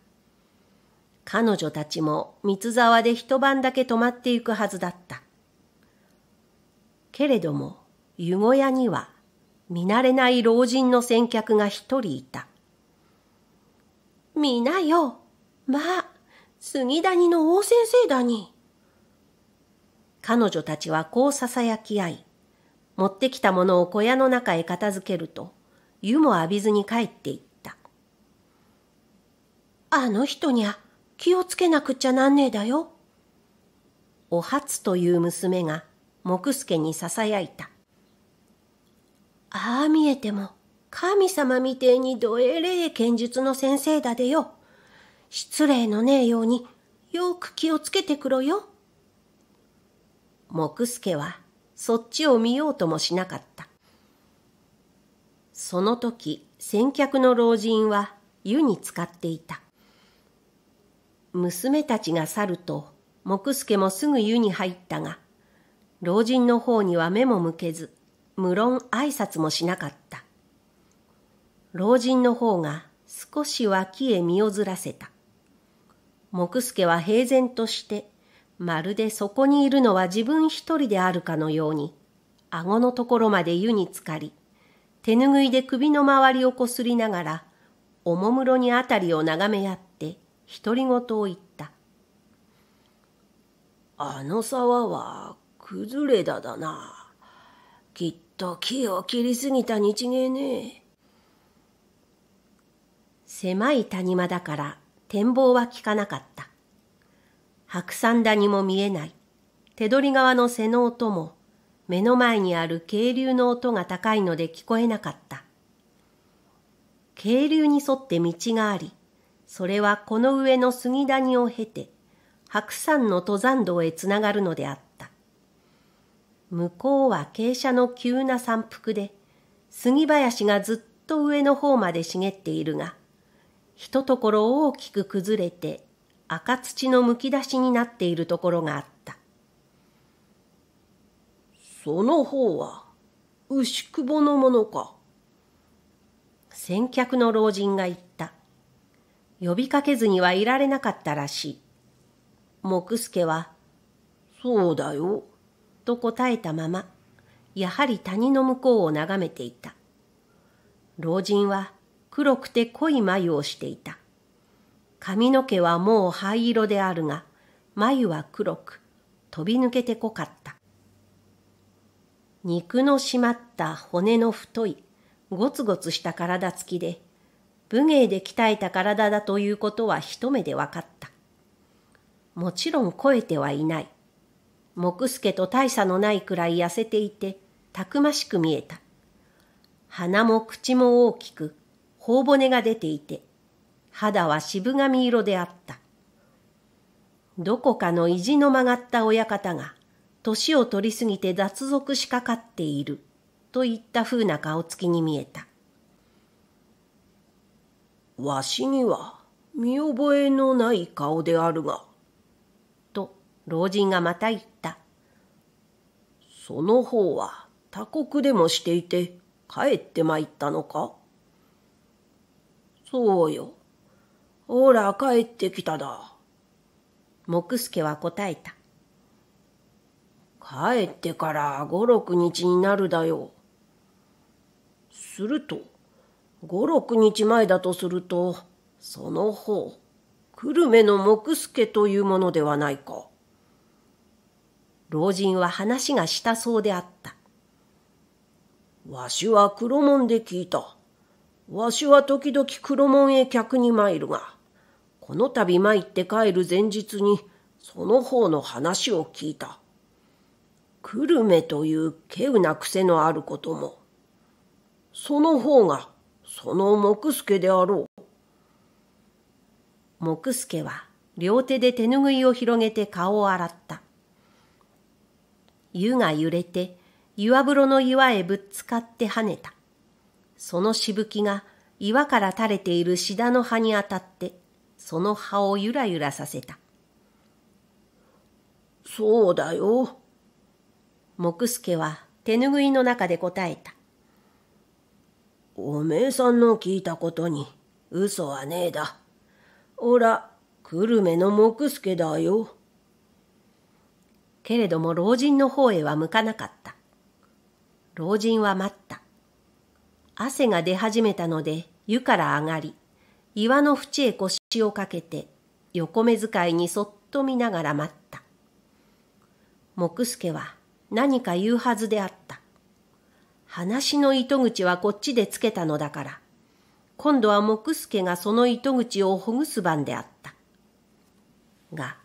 彼女たちも三沢で一晩だけ泊まっていくはずだった。けれども湯小屋には見慣れない老人の先客が一人いた。皆よ、まあ、杉谷の大先生だに。彼女たちはこう囁き合い、持ってきたものを小屋の中へ片付けると、湯も浴びずに帰っていった。あの人にゃ気をつけなくちゃなんねえだよ。お初という娘が木助に囁いた。ああ見えても神様みてえにどえれえ剣術の先生だでよ。失礼のねえようによく気をつけてくろよ。木助はそっちを見ようともしなかった。その時、先客の老人は湯に浸かっていた。娘たちが去ると、木助もすぐ湯に入ったが、老人の方には目も向けず、無論挨拶もしなかった。老人の方が少し脇へ身をずらせた。木助は平然としてまるでそこにいるのは自分一人であるかのように、顎のところまで湯に浸かり、手ぬぐいで首の周りをこすりながら、おもむろにあたりを眺め合って、独り言を言った。あの沢は崩れだだな。きっと木を切りすぎた日芸ね狭い谷間だから展望は効かなかった。白山谷も見えない、手取り川の背の音も、目の前にある渓流の音が高いので聞こえなかった。渓流に沿って道があり、それはこの上の杉谷を経て、白山の登山道へつながるのであった。向こうは傾斜の急な山腹で、杉林がずっと上の方まで茂っているが、ひとところ大きく崩れて赤土のむき出しになっているところがあった。その方は、牛久保のものか。先客の老人が言った。呼びかけずにはいられなかったらしい。木助は、そうだよ、と答えたまま、やはり谷の向こうを眺めていた。老人は黒くて濃い眉をしていた。髪の毛はもう灰色であるが、眉は黒く、飛び抜けて濃かった。肉の締まった骨の太い、ゴツゴツした体つきで、武芸で鍛えた体だということは一目で分かった。もちろん肥えてはいない。木助と大差のないくらい痩せていて、たくましく見えた。鼻も口も大きく、頬骨が出ていて、肌は渋髪色であった。どこかの意地の曲がった親方が、年を取りすぎて脱俗しかかっている、といった風な顔つきに見えた。わしには見覚えのない顔であるが、と老人がまた言った。その方は他国でもしていて帰ってまいったのかそうよ。ほら帰ってきただ。木助は答えた。帰ってから五六日になるだよ。すると、五六日前だとすると、その方、久留米の木助というものではないか。老人は話がしたそうであった。わしは黒門で聞いた。わしは時々黒門へ客に参るが、この度参って帰る前日にその方の話を聞いた。久留米という稀有な癖のあることも、その方がその木助であろう。木助は両手で手ぬぐいを広げて顔を洗った。湯が揺れて岩風呂の岩へぶつかって跳ねた。そのしぶきが岩から垂れているシダの葉に当たってその葉をゆらゆらさせた。そうだよ。木助は手ぬぐいの中で答えた。おめえさんの聞いたことに嘘はねえだ。おら、久留米の木助だよ。けれども老人の方へは向かなかった。老人は待った。汗が出始めたので湯から上がり、岩の縁へ腰をかけて、横目遣いにそっと見ながら待った。木助は何か言うはずであった。話の糸口はこっちでつけたのだから、今度は木助がその糸口をほぐす番であった。が、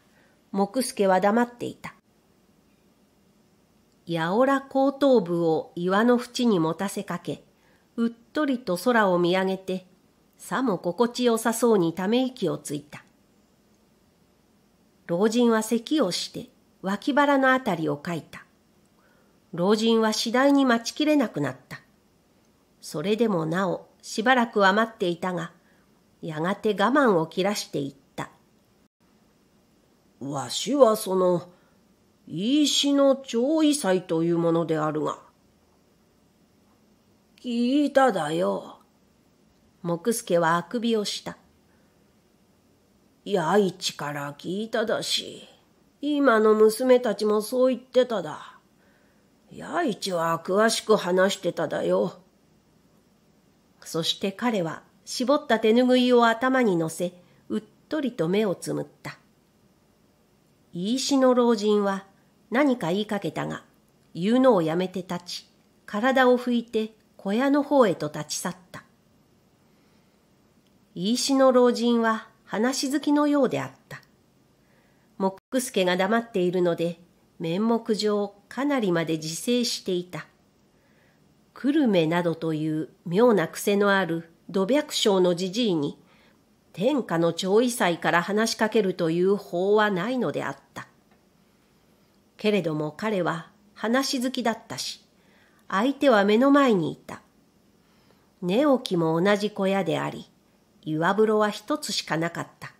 木助は黙っていた。やおら後頭部を岩の縁に持たせかけ、うっとりと空を見上げて、さも心地よさそうにため息をついた。老人は咳をして脇腹のあたりをかいた。老人は次第に待ちきれなくなった。それでもなおしばらくは待っていたが、やがて我慢を切らしていった。わしはその、飯死の長異祭というものであるが、聞いただよ。木助はあくびをした。弥一から聞いただし、今の娘たちもそう言ってただ。弥一は詳しく話してただよ。そして彼は絞った手ぬぐいを頭に乗せ、うっとりと目をつむった。飯石の老人は何か言いかけたが、言うのをやめて立ち、体を拭いて小屋の方へと立ち去った。いいの老人は話好きのようであった。モックスケが黙っているので、面目上かなりまで自制していた。久留米などという妙な癖のある土白症のじじいに、天下の調理祭から話しかけるという法はないのであった。けれども彼は話好きだったし、相手は目の前にいた。寝起きも同じ小屋であり、岩風呂は一つしかなかった。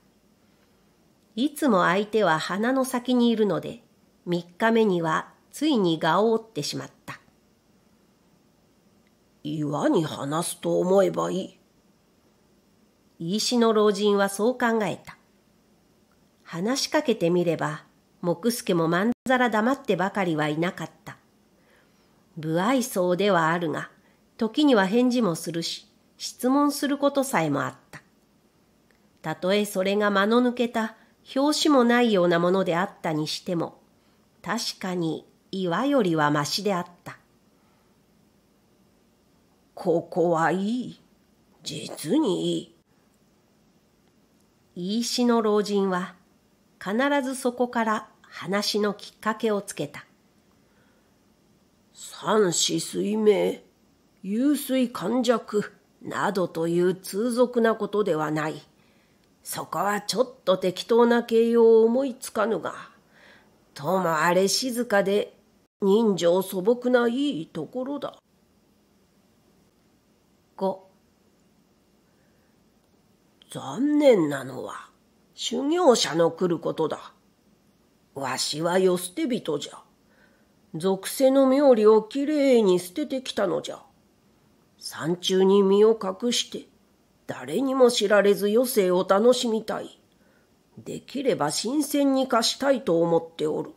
いつも相手は鼻の先にいるので、三日目にはついに顔を折ってしまった。岩に話すと思えばいい。石の老人はそう考えた。話しかけてみれば、木助もまんざら黙ってばかりはいなかった。不愛想ではあるが、時には返事もするし、質問することさえもあった。たとえそれが間の抜けた表紙もないようなものであったにしても、確かに岩よりはましであった。ここはいい。実にいい。飯石の老人は必ずそこから話のきっかけをつけた。三死水明、湧水寒弱などという通俗なことではない。そこはちょっと適当な形容を思いつかぬが、ともあれ静かで人情素朴ないいところだ。5残念なのは修行者の来ることだ。わしはよ捨て人じゃ。属性の冥利をきれいに捨ててきたのじゃ。山中に身を隠して誰にも知られず余生を楽しみたい。できれば新鮮に貸したいと思っておる。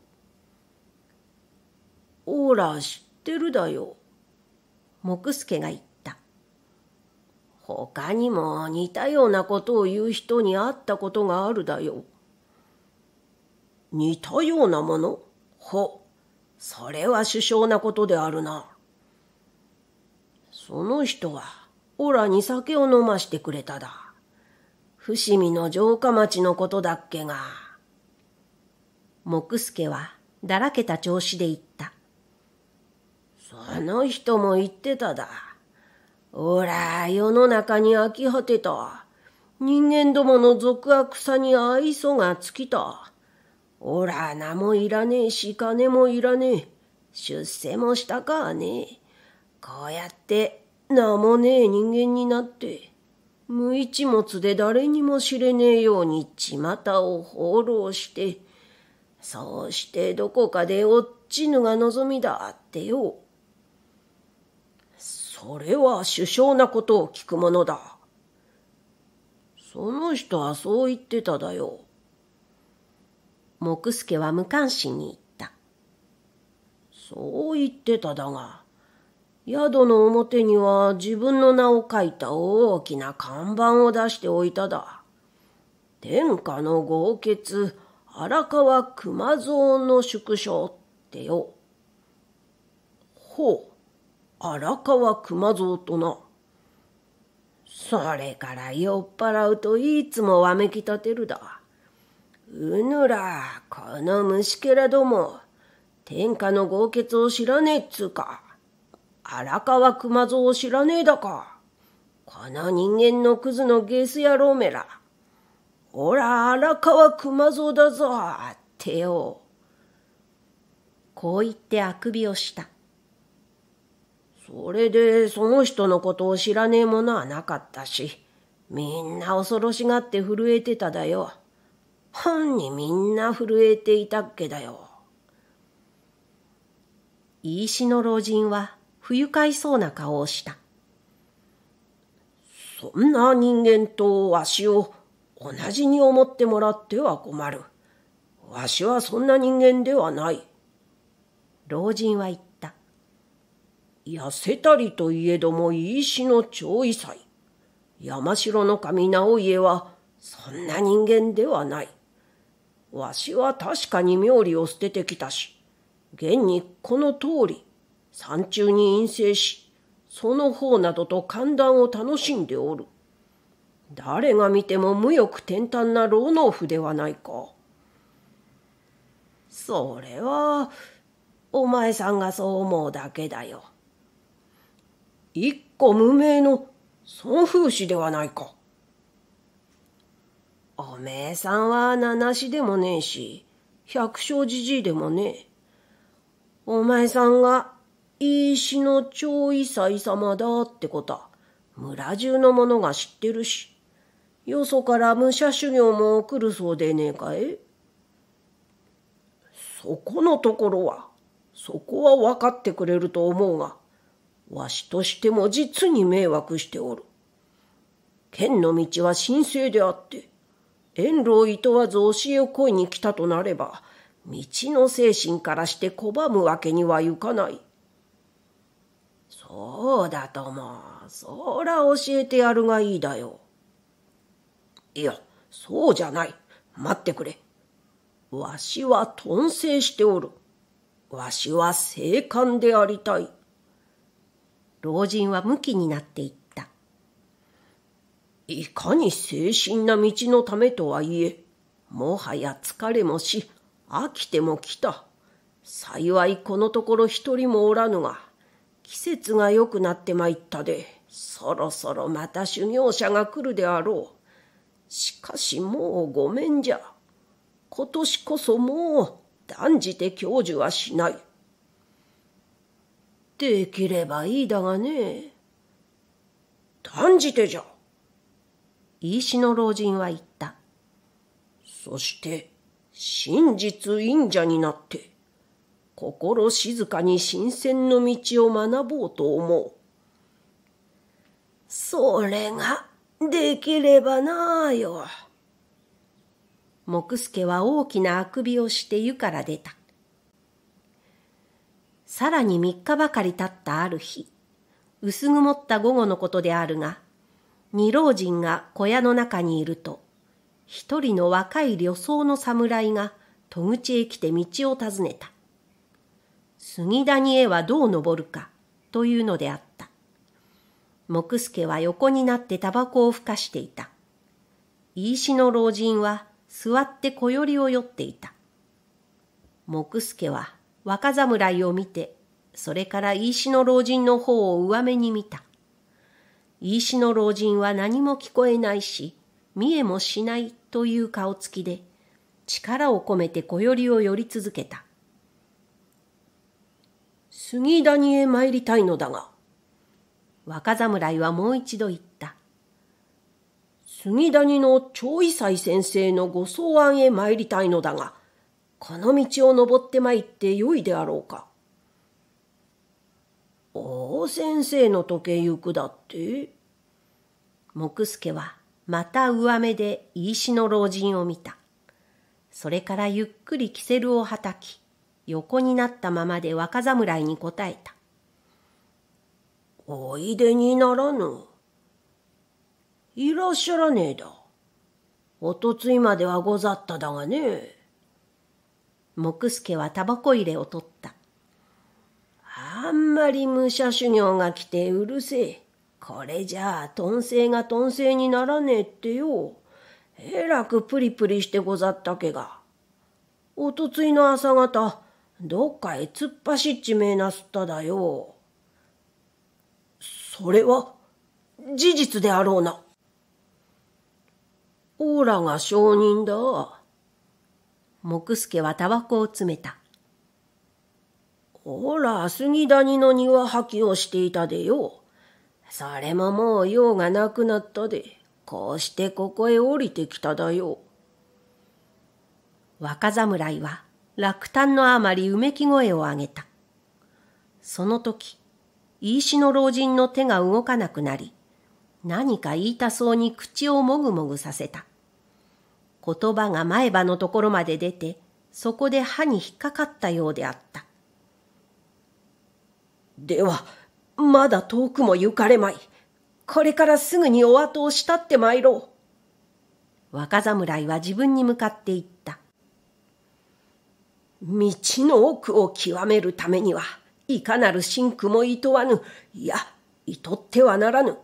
オーラ知ってるだよ。木助が言った。他にも似たようなことを言う人に会ったことがあるだよ。似たようなものほ、それは殊勝なことであるな。その人はおらに酒を飲ましてくれただ。伏見の城下町のことだっけが。木助はだらけた調子で言った。その人も言ってただ。おら、世の中に飽き果てた。人間どもの俗悪さに愛想が尽きた。おら、名もいらねえし、金もいらねえ。出世もしたかねえ。こうやって名もねえ人間になって、無一物で誰にも知れねえように巷を放浪して、そうしてどこかで落っちぬが望みだってよ。それは首相なことを聞くものだ。その人はそう言ってただよ。木助は無関心に言った。そう言ってただが、宿の表には自分の名を書いた大きな看板を出しておいただ。天下の豪傑、荒川熊蔵の縮小ってよ。ほう、荒川熊蔵とな。それから酔っ払うといつもわめき立てるだ。うぬら、この虫けらども、天下の豪傑を知らねえっつうか。荒川熊蔵を知らねえだか。この人間のクズのゲス野郎めら。おら、荒川熊蔵だぞ、あってよ。こう言ってあくびをした。それで、その人のことを知らねえものはなかったし、みんな恐ろしがって震えてただよ。本にみんな震えていたっけだよ。石の老人は不愉快そうな顔をした。そんな人間とわしを同じに思ってもらっては困る。わしはそんな人間ではない。老人は言った。痩せたりといえどもいいしの調異祭。山城の神直家はそんな人間ではない。わしは確かに妙理を捨ててきたし、現にこの通り、山中に陰性し、その方などと寒暖を楽しんでおる。誰が見ても無欲転澹な老農夫ではないか。それは、お前さんがそう思うだけだよ。一個無名の孫風氏ではないか。おめえさんは七死でもねえし、百姓じじいでもねえ。お前さんが石の超異才様だってことは、村中の者が知ってるし、よそから武者修行も来るそうでねえかいそこのところは、そこは分かってくれると思うが、わしとしても実に迷惑しておる。剣の道は神聖であって、遠路いとわず教えを乞いに来たとなれば、道の精神からして拒むわけにはいかない。そうだとも。そら教えてやるがいいだよ。いや、そうじゃない。待ってくれ。わしは頓生しておる。わしは生還でありたい。老人は無気になっていった。いかに精神な道のためとはいえ、もはや疲れもし、飽きても来た。幸いこのところ一人もおらぬが、季節が良くなってまいったで、そろそろまた修行者が来るであろう。しかしもうごめんじゃ。今年こそもう断じて教授はしない。できればいいだがね。断じてじゃ。飯師の老人は言った。そして、真実忍者になって、心静かに新鮮の道を学ぼうと思う。それができればなあよ。木助は大きなあくびをして湯から出た。さらに3日ばかり経ったある日、薄曇った午後のことであるが、二老人が小屋の中にいると、一人の若い旅僧の侍が戸口へ来て道を尋ねた。杉谷へはどう登るかというのであった。木助は横になってタバコをふかしていた。飯の老人は座って小よりを酔っていた。木助は若侍を見て、それから飯の老人の方を上目に見た。飯の老人は何も聞こえないし、見えもしないという顔つきで、力を込めて小よりを寄り続けた。杉谷へ参りたいのだが。若侍はもう一度言った。杉谷の長医斎先生のご草案へ参りたいのだが、この道を登って参ってよいであろうか。大先生の時計行くだって木助はまた上目で飯の老人を見た。それからゆっくりキセルをはたき、横になったままで若侍に答えた。おいでにならぬ。いらっしゃらねえだ。おとついまではござっただがね。木助はタバコ入れを取った。あんまり武者修行が来てうるせえ。これじゃあ、とんせいがとんせいにならねえってよ。えらくプリプリしてござったけが。おとついの朝方、どっかへ突っ走っちめえなすっただよ。それは、事実であろうな。オーラが証人だ。木助はタバコを詰めた。オーラ、杉谷の庭破棄をしていたでよ。それももう用がなくなったで、こうしてここへ降りてきただよ。若侍は落胆のあまりうめき声を上げた。その時、飯の老人の手が動かなくなり、何か言いたそうに口をもぐもぐさせた。言葉が前歯のところまで出て、そこで歯に引っかかったようであった。では、まだ遠くも行かれまい。これからすぐにお後を慕ってまいろう。若侍は自分に向かって行った。道の奥を極めるためには、いかなる真苦も厭わぬ、いや、とってはならぬ。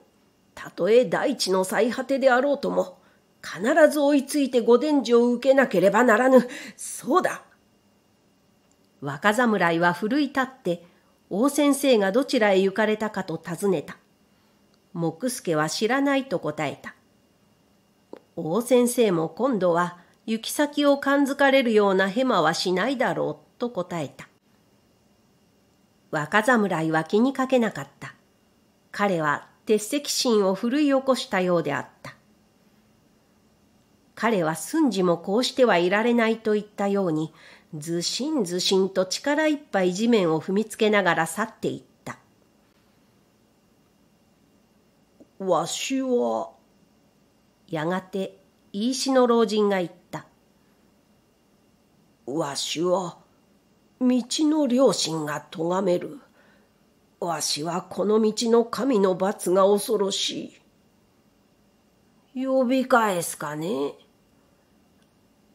たとえ大地の最果てであろうとも、必ず追いついてご伝授を受けなければならぬ。そうだ。若侍は奮い立って、王先生がどちらへ行かれたかと尋ねた。木助は知らないと答えた。王先生も今度は行き先を感づかれるようなヘマはしないだろう、と答えた。若侍は気にかけなかった。彼は鉄石心を奮い起こしたようであった。彼は寸時もこうしてはいられないと言ったように、ずしんずしんと力いっぱい地面を踏みつけながら去っていった。わしは、やがて石の老人が言った。わしは、道の両親が咎める。わしはこの道の神の罰が恐ろしい。呼び返すかね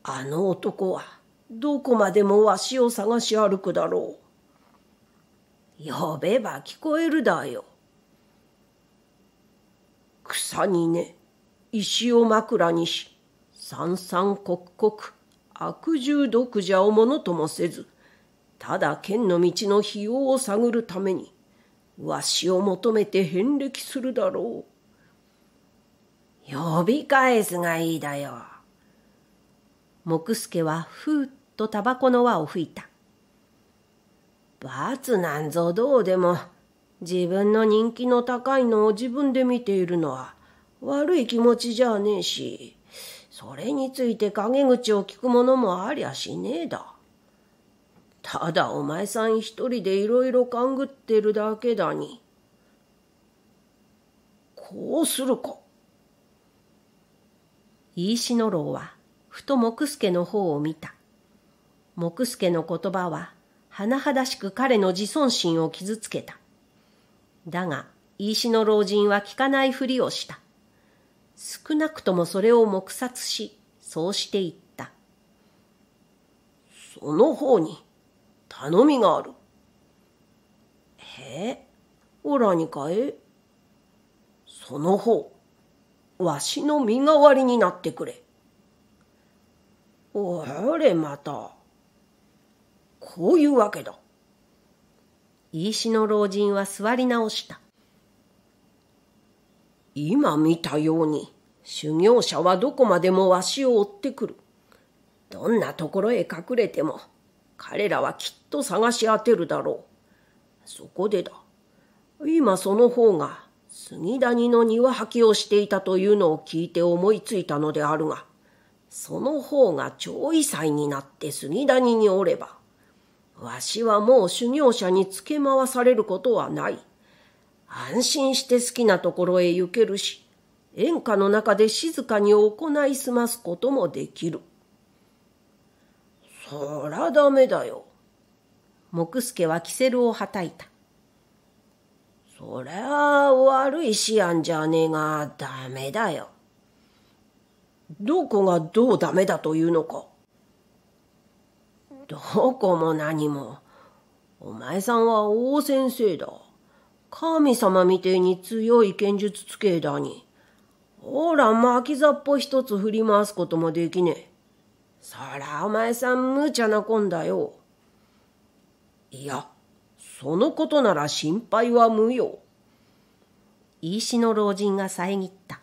あの男はどこまでもわしを探し歩くだろう。呼べば聞こえるだよ。草にね、石を枕にし、三々刻々、悪獣毒者をものともせず、ただ剣の道の費用を探るために、わしを求めて遍歴するだろう。呼び返すがいいだよ。木助はふーっとタバコの輪を吹いた。罰なんぞどうでも、自分の人気の高いのを自分で見ているのは、悪い気持ちじゃねえし、それについて陰口を聞くももありゃしねえだ。ただお前さん一人でいろいろ勘ぐってるだけだに。こうするか。いしのろうは、ふと木助の方を見た。木助の言葉は、甚だしく彼の自尊心を傷つけた。だが、いしの老人は聞かないふりをした。少なくともそれを黙殺し、そうしていった。その方に、頼みがある。へえ、おらにかえその方、わしの身代わりになってくれ。おれまた。こういうわけだ。飯の老人は座り直した。今見たように修行者はどこまでもわしを追ってくる。どんなところへ隠れても彼らはきっと探し当てるだろう。そこでだ。今その方が杉谷の庭履きをしていたというのを聞いて思いついたのであるが、その方が超異彩になって杉谷におれば、わしはもう修行者につけ回されることはない。安心して好きなところへ行けるし、演歌の中で静かに行い済ますこともできる。そらダメだよ。木助はキセルをはたいた。そりゃ悪い思案じゃねえがダメだよ。どこがどうダメだというのか。どこも何も。お前さんは大先生だ。神様みてえに強い剣術つけだに。ほら、巻きざっぽ一つ振り回すこともできねえ。そら、お前さん無茶なこんだよ。いや、そのことなら心配は無用。石の老人が遮った。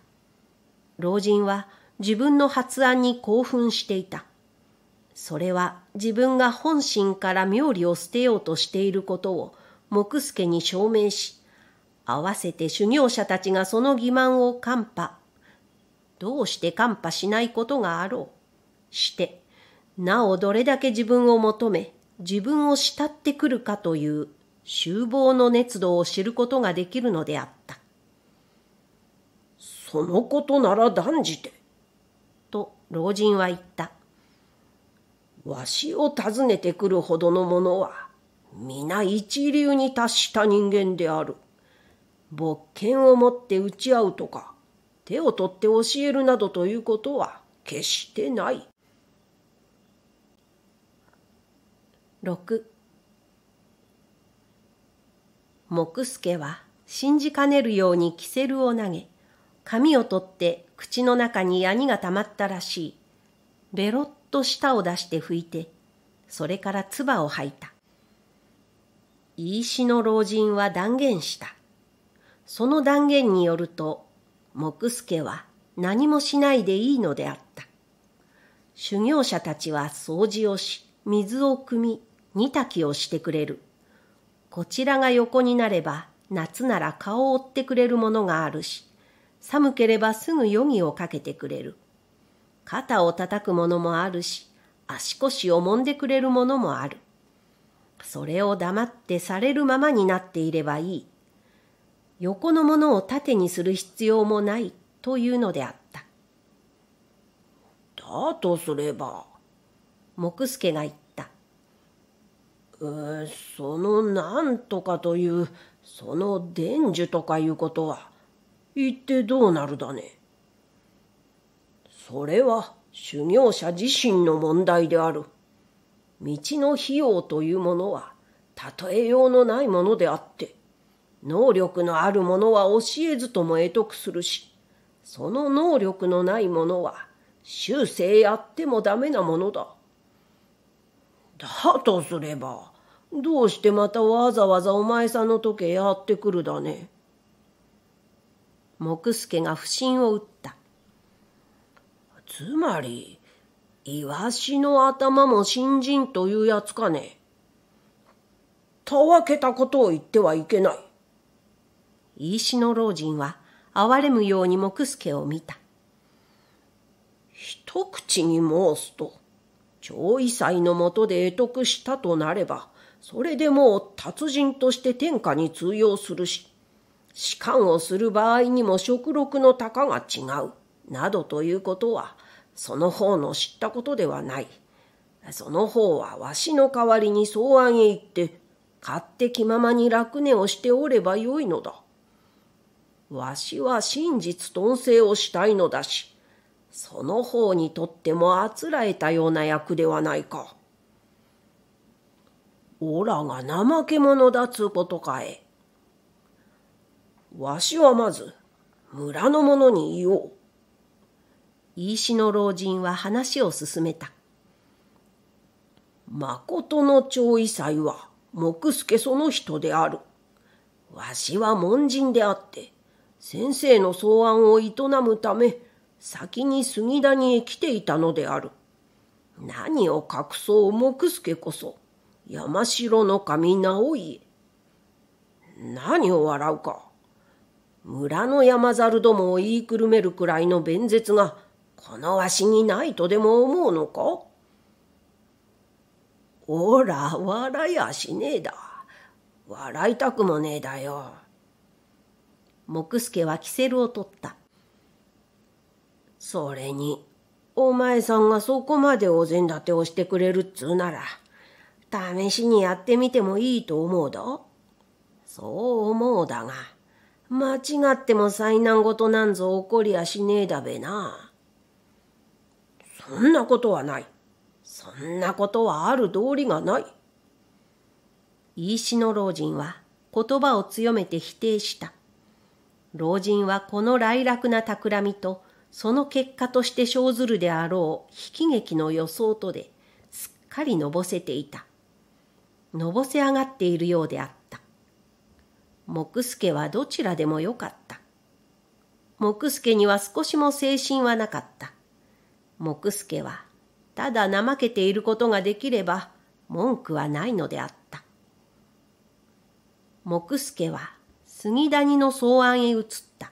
老人は自分の発案に興奮していた。それは自分が本心から妙理を捨てようとしていることを木助に証明し、合わせて修行者たちがその欺瞞を看破。どうして看破しないことがあろう。して、なおどれだけ自分を求め、自分を慕ってくるかという厨房の熱度を知ることができるのであった。そのことなら断じて。と老人は言った。わしを訪ねてくるほどのものは、皆一流に達した人間である。勃剣を持って打ち合うとか、手を取って教えるなどということは決してない。6木助は信じかねるようにキセルを投げ、髪を取って口の中に闇がたまったらしい。ベロッと舌を出して拭いて、それから唾を吐いた。飯石の老人は断言した。その断言によると、木助は何もしないでいいのであった。修行者たちは掃除をし、水を汲み、煮炊きをしてくれる。こちらが横になれば、夏なら顔を追ってくれるものがあるし、寒ければすぐ余儀をかけてくれる。肩を叩くものもあるし、足腰を揉んでくれるものもある。それを黙ってされるままになっていればいい。横のものを縦にする必要もないというのであった。だとすれば、木助が言った。えー、そのなんとかという、その伝授とかいうことは、言ってどうなるだね。それは修行者自身の問題である。道の費用というものは、例えようのないものであって、能力のある者は教えずとも得得するし、その能力のない者は修正やってもダメなものだ。だとすれば、どうしてまたわざわざお前さんの時計やってくるだね。木助が不審を打った。つまり、イワシの頭も新人というやつかね。たわけたことを言ってはいけない。石の老人は哀れむように木助を見た。一口に申すと、上位祭のもとで得得したとなれば、それでもう達人として天下に通用するし、仕官をする場合にも食禄の高が違う、などということは、その方の知ったことではない。その方はわしの代わりに草案へ行って、勝手気ままに楽寝をしておればよいのだ。わしは真実と音声をしたいのだし、その方にとってもあつらえたような役ではないか。おらが怠け者だつことかえ。わしはまず、村の者に言おう。石の老人は話を進めた。誠の長医祭は、木助その人である。わしは門人であって、先生の草案を営むため先に杉谷へ来ていたのである何を隠そう木助こそ山城の神直家何を笑うか村の山猿どもを言いくるめるくらいの弁舌がこのわしにないとでも思うのかおら笑いやしねえだ笑いたくもねえだよ。木助は着せるを取った。それに、お前さんがそこまでお膳立てをしてくれるっつうなら、試しにやってみてもいいと思うだ。そう思うだが、間違っても災難事なんぞ起こりやしねえだべな。そんなことはない。そんなことはある道理がない。飯の老人は言葉を強めて否定した。老人はこの来楽な企みと、その結果として生ずるであろう悲喜劇の予想とで、すっかりのぼせていた。のぼせ上がっているようであった。木助はどちらでもよかった。木助には少しも精神はなかった。木助は、ただ怠けていることができれば、文句はないのであった。木助は、杉谷の草案へ移った。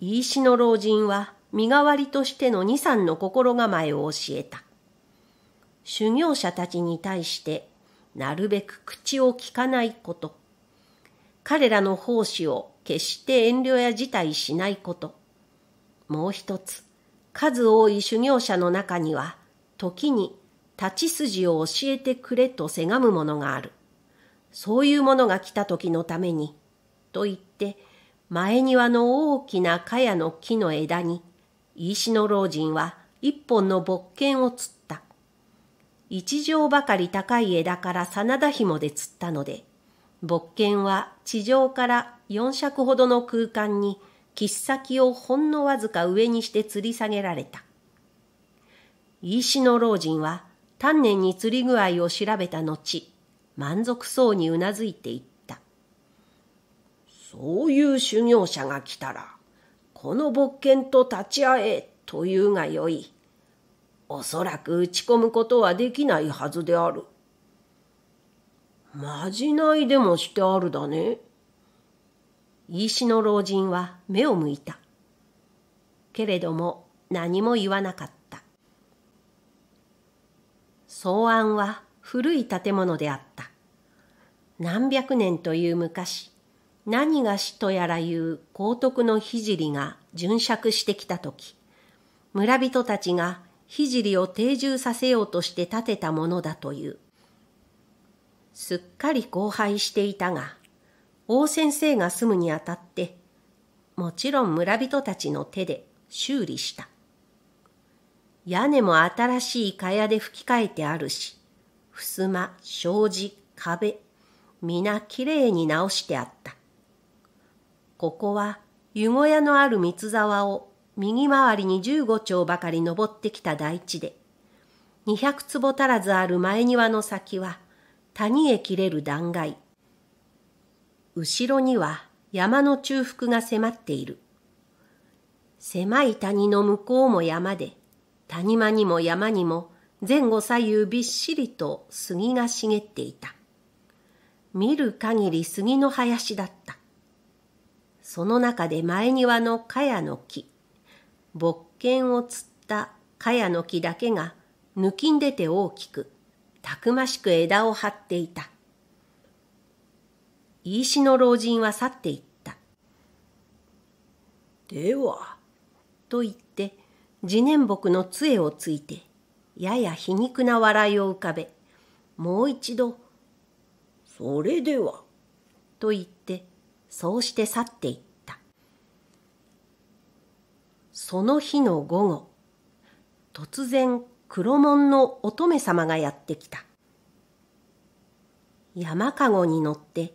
飯しの老人は身代わりとしての二三の心構えを教えた。修行者たちに対してなるべく口を聞かないこと。彼らの奉仕を決して遠慮や辞退しないこと。もう一つ、数多い修行者の中には、時に立ち筋を教えてくれとせがむものがある。そういうものが来た時のために、と言って、前庭の大きな茅の木の枝に、石の老人は一本の木剣を釣った。一畳ばかり高い枝から真田紐で釣ったので、木剣は地上から四尺ほどの空間に、切っ先をほんのわずか上にして吊り下げられた。石の老人は、丹念に釣り具合を調べた後、満足そうにうなずいていった。そういう修行者が来たら、この勃剣と立ち会えというがよい。おそらく打ち込むことはできないはずである。まじないでもしてあるだね。石の老人は目を向いた。けれども何も言わなかった。草案は古い建物であった。何百年という昔、何がしとやらいう高徳の聖が巡釈してきた時、村人たちが聖を定住させようとして建てたものだという。すっかり荒廃していたが、王先生が住むにあたって、もちろん村人たちの手で修理した。屋根も新しい蚊帳で吹き替えてあるし、襖、障子、壁、皆きれいに直してあった。ここは湯小屋のある三沢を右回りに十五丁ばかり登ってきた大地で、二百坪足らずある前庭の先は谷へ切れる断崖。後ろには山の中腹が迫っている。狭い谷の向こうも山で、谷間にも山にも前後左右びっしりと杉が茂っていた。見る限り杉の林だった。その中で前庭の茅の木、木剣を釣った茅の木だけが抜きんでて大きく、たくましく枝を張っていた。飯石の老人は去っていった。では、と言って、次年木の杖をついて、やや皮肉な笑いを浮かべ、もう一度、それでは。と言って、そうして去っていった。その日の午後、突然黒門の乙女様がやってきた。山籠に乗って、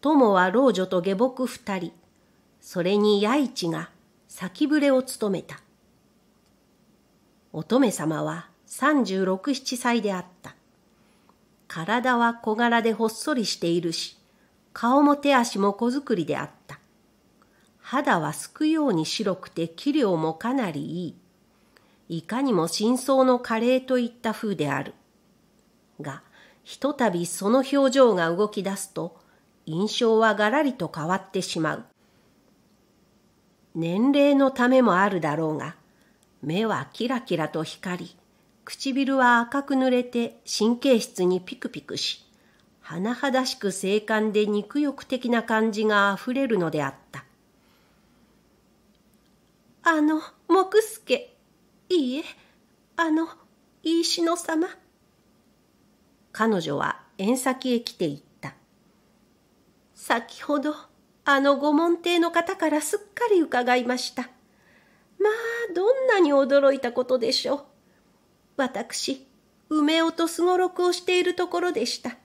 友は老女と下僕二人、それに八一が先触れを務めた。乙女様は三十六七歳であった。体は小柄でほっそりしているし、顔も手足も小作りであった。肌はすくように白くて器量もかなりいい。いかにも真相のカレーといった風である。が、ひとたびその表情が動き出すと、印象はがらりと変わってしまう。年齢のためもあるだろうが、目はキラキラと光り、唇は赤く濡れて神経質にピクピクし、甚だしく精悍で肉欲的な感じがあふれるのであった。あの、木助、いいえ、あの、石野様。彼女は縁先へ来ていった。先ほど、あの御門弟の方からすっかり伺いました。まあ、どんなに驚いたことでしょう。私、梅尾とすごろくをしているところでした。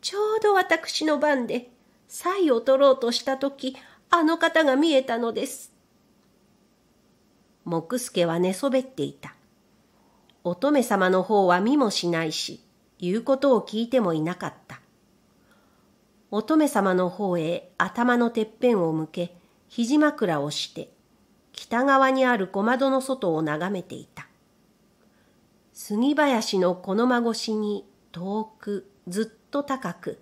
ちょうど私の番で、歳を取ろうとしたとき、あの方が見えたのです。木助は寝そべっていた。乙女様の方は見もしないし、言うことを聞いてもいなかった。乙女様の方へ頭のてっぺんを向け、肘枕をして、北側にある小窓の外を眺めていた。杉林のこの間越しに遠くずっと高く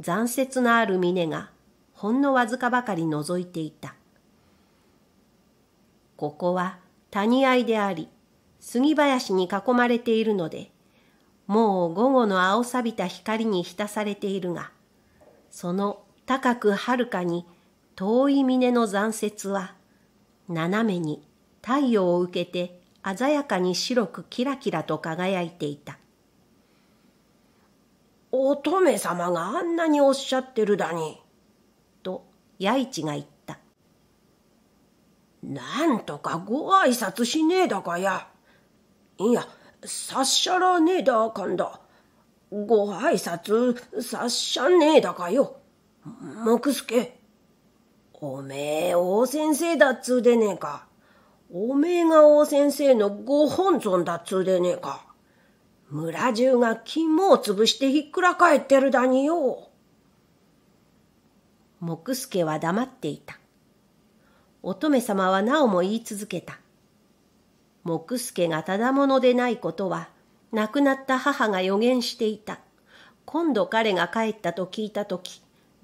残雪のある峰がほんのわずかばかり覗いていた。ここは谷合であり杉林に囲まれているのでもう午後の青錆びた光に浸されているがその高くはるかに遠い峰の残雪は斜めに太陽を受けて鮮やかに白くキラキラと輝いていた。乙女様があんなにおっしゃってるだに。と、弥一が言った。なんとかご挨拶しねえだかや。いや、さっしゃらねえだかんだ。ご挨拶さっしゃねえだかよ。木助。おめえ、大先生だっつうでねえか。おめえが王先生のご本尊だっつうでねえか。村中が肝を潰してひっくら返ってるだによ。木助は黙っていた。乙女様はなおも言い続けた。木助がただものでないことは、亡くなった母が予言していた。今度彼が帰ったと聞いた時、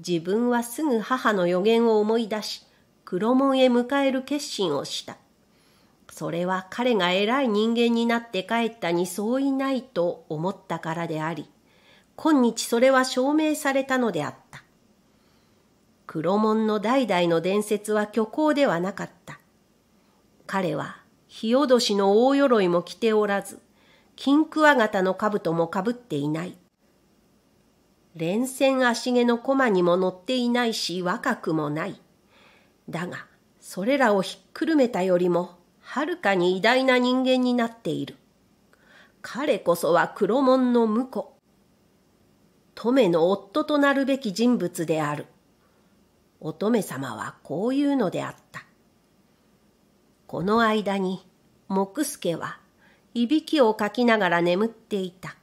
自分はすぐ母の予言を思い出し、黒門へ迎える決心をした。それは彼が偉い人間になって帰ったに相違ないと思ったからであり、今日それは証明されたのであった。黒門の代々の伝説は虚構ではなかった。彼は日おどしの大鎧も着ておらず、金クワガの兜もかぶっていない。連戦足毛の駒にも乗っていないし若くもない。だが、それらをひっくるめたよりもはるかに偉大な人間になっている。彼こそは黒門の婿。乙女の夫となるべき人物である。乙女様はこういうのであった。この間に、木助はいびきをかきながら眠っていた。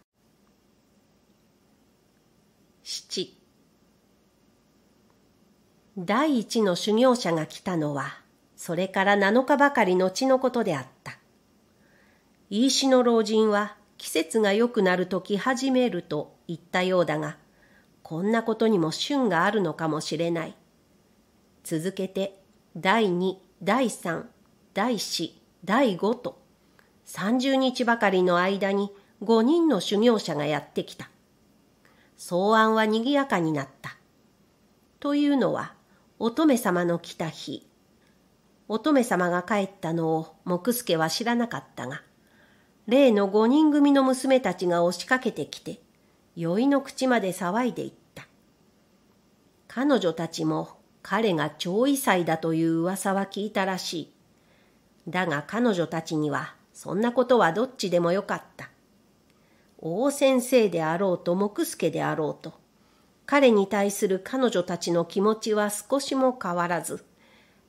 七。第一の修行者が来たのは、それから7日ばかり後のことであった。飯石の老人は季節が良くなると来始めると言ったようだが、こんなことにも旬があるのかもしれない。続けて、第2、第3、第4、第5と、30日ばかりの間に5人の修行者がやってきた。草案は賑やかになった。というのは、乙女様の来た日、乙女様が帰ったのを木助は知らなかったが、例の五人組の娘たちが押しかけてきて、酔いの口まで騒いでいった。彼女たちも彼が超異彩だという噂は聞いたらしい。だが彼女たちにはそんなことはどっちでもよかった。王先生であろうと木助であろうと、彼に対する彼女たちの気持ちは少しも変わらず、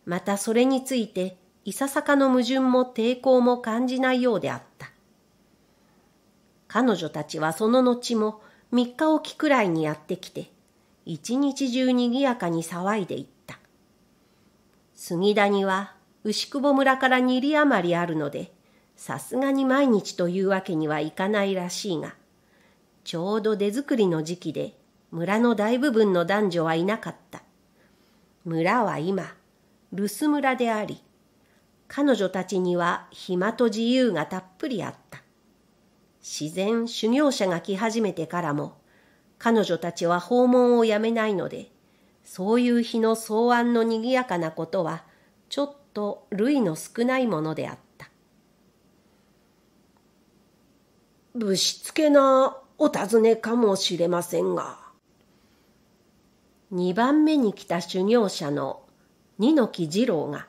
またそれについていささかの矛盾も抵抗も感じないようであった。彼女たちはその後も三日おきくらいにやってきて、一日中賑やかに騒いでいった。杉谷は牛窪村から二里余りあるので、さすがに毎日というわけにはいかないらしいが、ちょうど出作りの時期で村の大部分の男女はいなかった。村は今、留守村であり、彼女たちには暇と自由がたっぷりあった。自然修行者が来始めてからも、彼女たちは訪問をやめないので、そういう日の草案の賑やかなことは、ちょっと類の少ないものであった。ぶしつけなお尋ねかもしれませんが。二番目に来た修行者の二の木二郎が、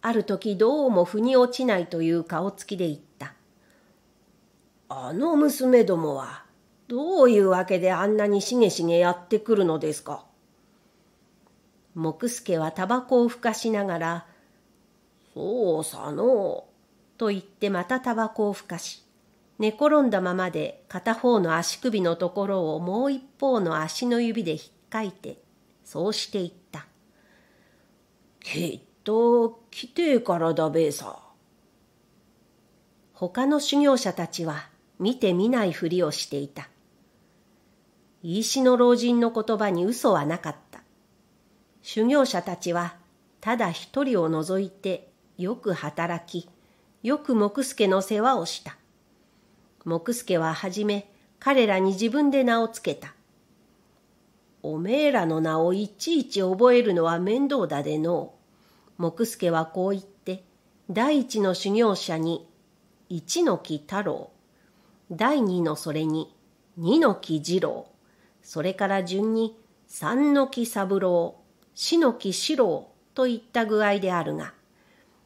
ある時どうも腑に落ちないという顔つきで言った。あの娘どもは、どういうわけであんなにしげしげやってくるのですか。木助はタバコをふかしながら、そうさのう、と言ってまたタバコをふかし、寝転んだままで片方の足首のところをもう一方の足の指でひっかいて、そうしていった。きっと来てからだべさ。他の修行者たちは見て見ないふりをしていた。石の老人の言葉に嘘はなかった。修行者たちはただ一人を除いてよく働き、よく木助の世話をした。木助ははじめ彼らに自分で名をつけた。おめえらの名をいちいち覚えるのは面倒だでのう。木助はこう言って、第一の修行者に、一の木太郎、第二のそれに、二の木次郎、それから順に、三の木三郎、四の木四郎といった具合であるが、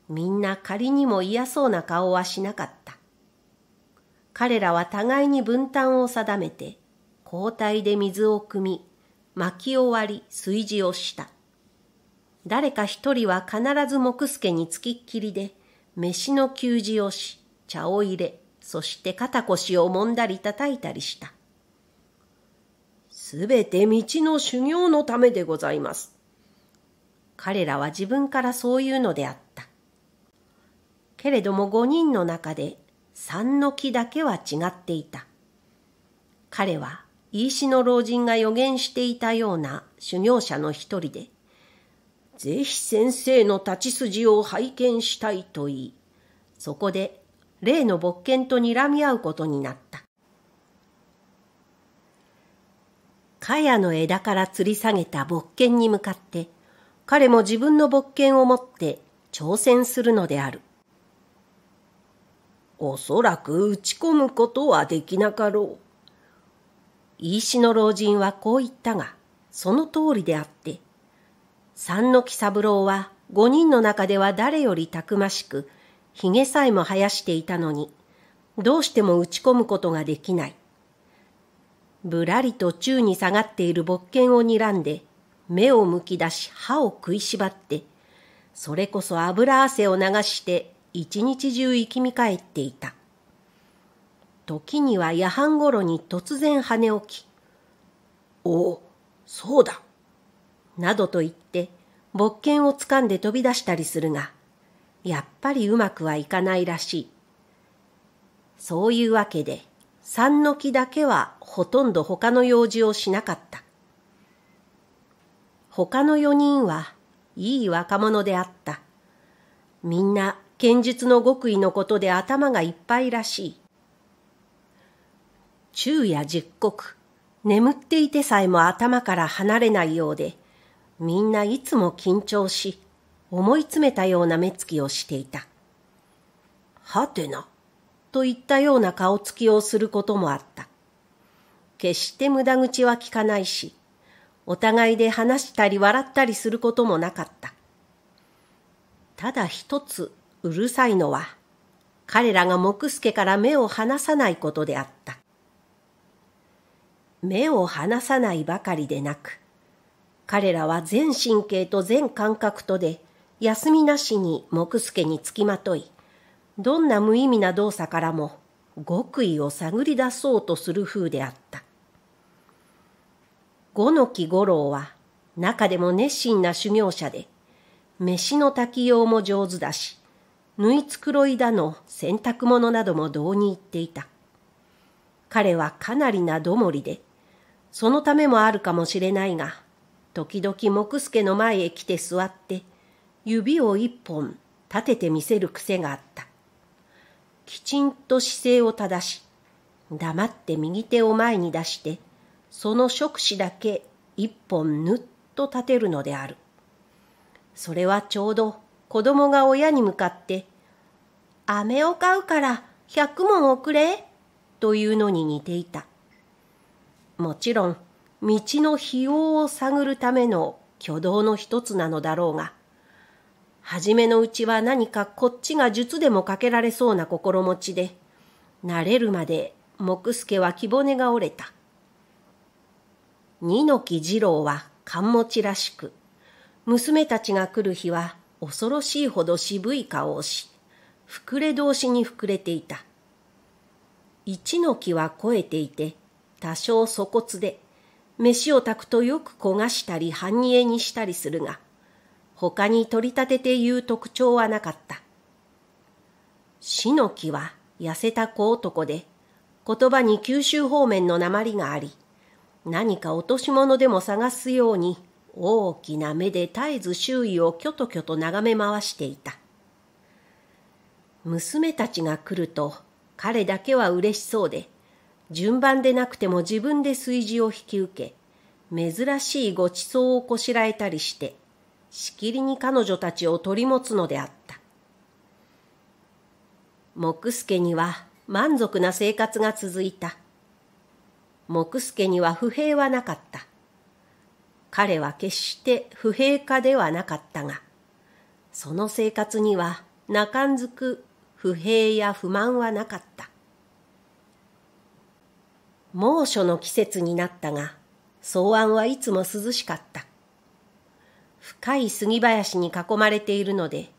みんな仮にも嫌そうな顔はしなかった。彼らは互いに分担を定めて、交代で水を汲み、巻き終わり炊事をした。誰か一人は必ず木助につきっきりで、飯の給仕をし、茶を入れ、そして肩腰を揉んだり叩いたりした。すべて道の修行のためでございます。彼らは自分からそういうのであった。けれども五人の中で三の木だけは違っていた。彼は飯の老人が予言していたような修行者の一人で、ぜひ先生の立ち筋を拝見したいと言い、そこで例の勃犬と睨み合うことになった。茅の枝から吊り下げた勃犬に向かって、彼も自分の勃犬を持って挑戦するのである。おそらく打ち込むことはできなかろう。飯の老人はこう言ったが、その通りであって、三の木三郎は五人の中では誰よりたくましく、髭さえも生やしていたのに、どうしても打ち込むことができない。ぶらりと宙に下がっている勃剣を睨んで、目をむき出し歯を食いしばって、それこそ油汗を流して一日中生きみ返っていた。時には夜半ごろに突然跳ね起き、おお、そうだ、などと言って、勃剣をつかんで飛び出したりするが、やっぱりうまくはいかないらしい。そういうわけで、三の木だけはほとんど他の用事をしなかった。他の四人はいい若者であった。みんな剣術の極意のことで頭がいっぱいらしい。昼夜十刻、眠っていてさえも頭から離れないようで、みんないつも緊張し、思い詰めたような目つきをしていた。はてな、といったような顔つきをすることもあった。決して無駄口は聞かないし、お互いで話したり笑ったりすることもなかった。ただ一つうるさいのは、彼らが木助から目を離さないことであった。目を離さないばかりでなく、彼らは全神経と全感覚とで、休みなしに木助につきまとい、どんな無意味な動作からも極意を探り出そうとする風であった。五の木五郎は中でも熱心な修行者で、飯の炊き用も上手だし、縫い繕いだの洗濯物なども道に行っていた。彼はかなりなどもりで、そのためもあるかもしれないが、時々木助の前へ来て座って、指を一本立ててみせる癖があった。きちんと姿勢を正し、黙って右手を前に出して、その触手だけ一本ぬっと立てるのである。それはちょうど子供が親に向かって、飴を買うから百文くれというのに似ていた。もちろん道の費用を探るための挙動の一つなのだろうが、初めのうちは何かこっちが術でもかけられそうな心持ちで、慣れるまで木助は木骨が折れた。二の木二郎は勘持ちらしく、娘たちが来る日は恐ろしいほど渋い顔をし、膨れ同士に膨れていた。一の木は肥えていて、多少粗骨で、飯を炊くとよく焦がしたり半煮えにしたりするが、他に取り立てて言う特徴はなかった。死の木は痩せた子男で、言葉に九州方面の鉛があり、何か落とし物でも探すように大きな目で絶えず周囲をきょときょと眺め回していた。娘たちが来ると彼だけは嬉しそうで、順番でなくても自分で炊事を引き受け、珍しいご馳走をこしらえたりして、しきりに彼女たちを取り持つのであった。木助には満足な生活が続いた。木助には不平はなかった。彼は決して不平家ではなかったが、その生活にはなかんずく不平や不満はなかった。猛暑の季節になったが、草案はいつも涼しかった。深い杉林に囲まれているので、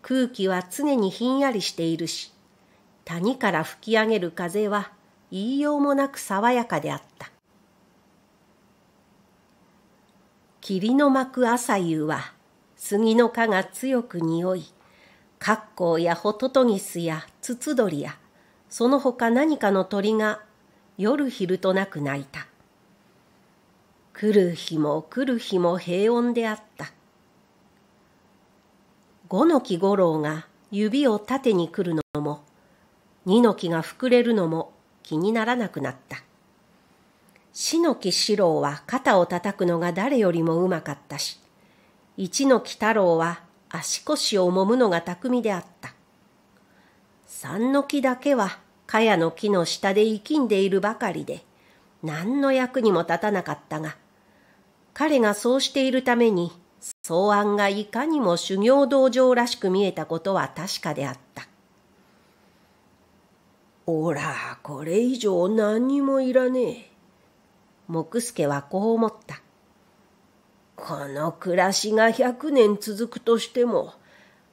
空気は常にひんやりしているし、谷から吹き上げる風は言いようもなく爽やかであった。霧の巻く朝夕は、杉の蚊が強く匂い、カッコウやホトトギスやツツドリや、その他何かの鳥が夜昼となく泣いた。来る日も来る日も平穏であった。五の木五郎が指を縦に来るのも、二の木が膨れるのも気にならなくなった。四の木四郎は肩を叩くのが誰よりもうまかったし、一の木太郎は足腰を揉むのが巧みであった。三の木だけは茅の木の下で生きんでいるばかりで、何の役にも立たなかったが、彼がそうしているために、草案がいかにも修行道場らしく見えたことは確かであった。おら、これ以上何にもいらねえ。木助はこう思った。この暮らしが百年続くとしても、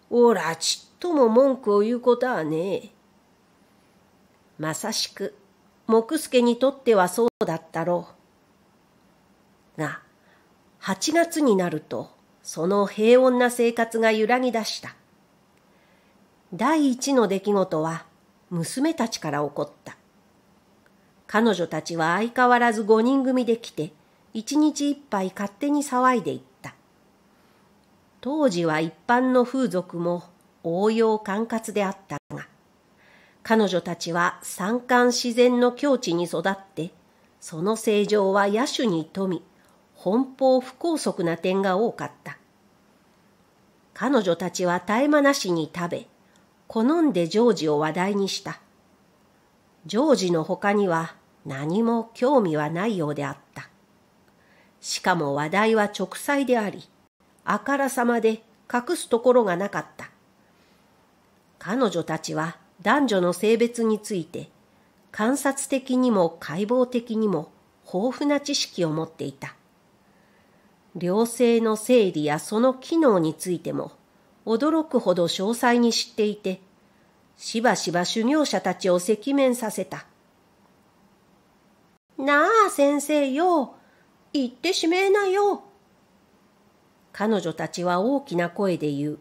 おらちっとも文句を言うことはねえ。まさしく、木助にとってはそうだったろう。が、8月になると、その平穏な生活が揺らぎ出した。第一の出来事は、娘たちから起こった。彼女たちは相変わらず5人組で来て、一日一杯勝手に騒いでいった。当時は一般の風俗も応用管轄であったが、彼女たちは山間自然の境地に育って、その成長は野手に富み、奔放不拘束な点が多かった。彼女たちは絶え間なしに食べ、好んでジョージを話題にした。ジョージの他には何も興味はないようであった。しかも話題は直裁であり、あからさまで隠すところがなかった。彼女たちは男女の性別について観察的にも解剖的にも豊富な知識を持っていた。良性の整理やその機能についても驚くほど詳細に知っていて、しばしば修行者たちを赤面させた。なあ先生よ、言ってしめえなよ。彼女たちは大きな声で言う。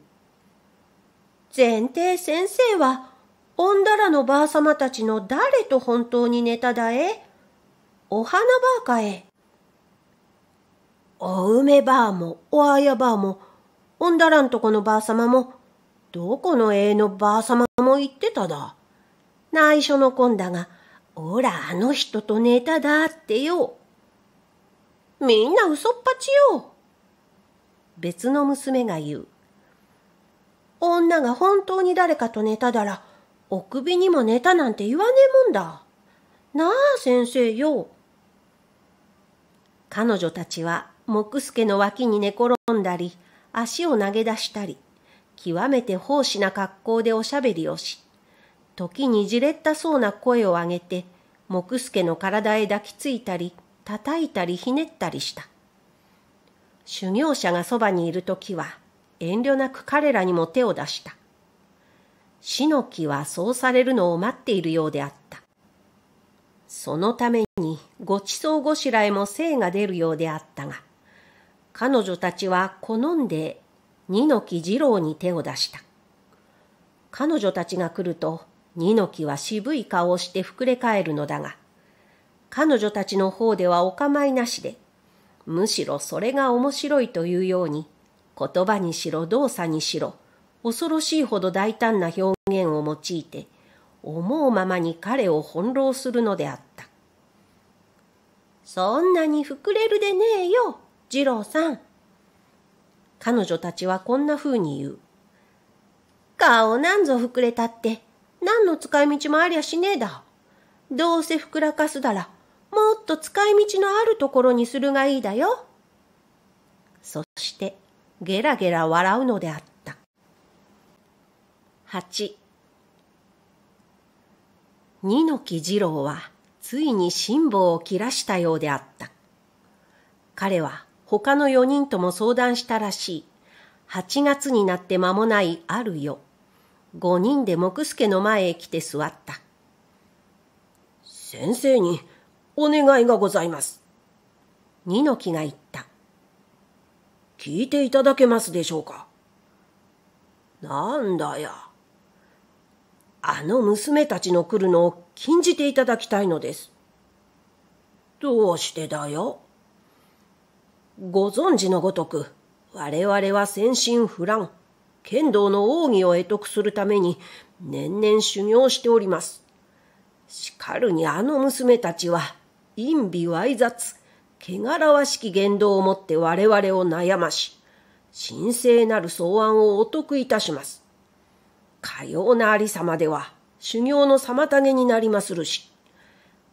前提先生は女らのばあ様たちの誰と本当に寝ただえお花ばあかえ。お梅ばあも、おあやばあも、女らんとこのばあ様も、どこのええのばあ様も言ってただ。内緒のこんだが、おらあの人と寝ただってよ。みんな嘘っぱちよ。別の娘が言う。女が本当に誰かと寝ただら、お首にも寝たなんて言わねえもんだ。なあ、先生よ。彼女たちは、木助の脇に寝転んだり、足を投げ出したり、極めて奉仕な格好でおしゃべりをし、時にじれったそうな声を上げて、木助の体へ抱きついたり、叩いたりひねったりした。修行者がそばにいる時は、遠慮なく彼らにも手を出した。死の木はそうされるのを待っているようであった。そのためにごちそうごしらえも精が出るようであったが、彼女たちは好んで二の木二郎に手を出した。彼女たちが来ると、二の木は渋い顔をして膨れ返るのだが、彼女たちの方ではお構いなしで、むしろそれが面白いというように、言葉にしろ動作にしろ、恐ろしいほど大胆な表現を用いて思うままに彼を翻弄するのであったそんなに膨れるでねえよ次郎さん彼女たちはこんな風に言う顔なんぞ膨れたって何の使い道もありゃしねえだどうせ膨らかすだらもっと使い道のあるところにするがいいだよそしてゲラゲラ笑うのであった8二の木次郎はついに辛抱を切らしたようであった。彼は他の4人とも相談したらしい。8月になって間もないある夜、5人で木助の前へ来て座った。先生にお願いがございます。二の木が言った。聞いていただけますでしょうか。なんだや。あの娘たちの来るのを禁じていただきたいのです。どうしてだよご存知のごとく、我々は先進不乱、剣道の奥義を得得するために年々修行しております。しかるにあの娘たちは、陰微猥雑、汚らわしき言動をもって我々を悩まし、神聖なる草案をお得いたします。かようなありさまでは修行の妨げになりまするし、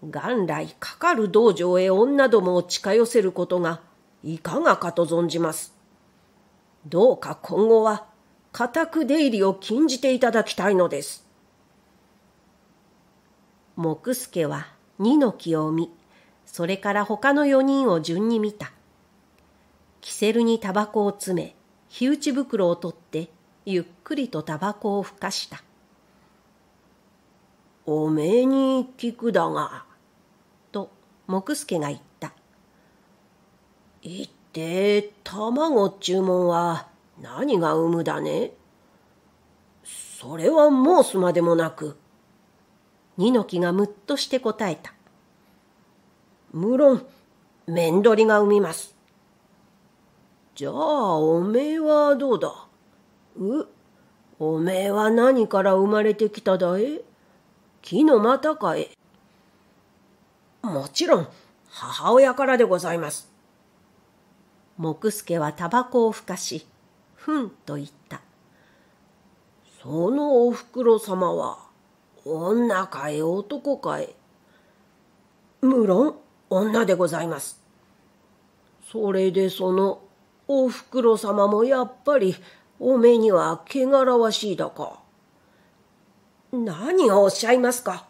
元来かかる道場へ女どもを近寄せることがいかがかと存じます。どうか今後は固く出入りを禁じていただきたいのです。木助は二の木を見、それから他の四人を順に見た。キセルにタバコを詰め、火打ち袋を取ってゆっくりとタバコをふかした。おめえに聞くだが、と木助が言った。いって、卵っちゅうもんは何が産むだねそれは申すまでもなく。二の木がむっとして答えた。無論、面取りが産みます。じゃあ、おめえはどうだうおめえは何から生まれてきただい木の股かえもちろん母親からでございます。木助はタバコをふかし、ふんと言った。そのおふくろ様は、女かえ男かえ。無論、女でございます。それでその、おふくろ様もやっぱり、おめえには汚らわしいだか。何をおっしゃいますか。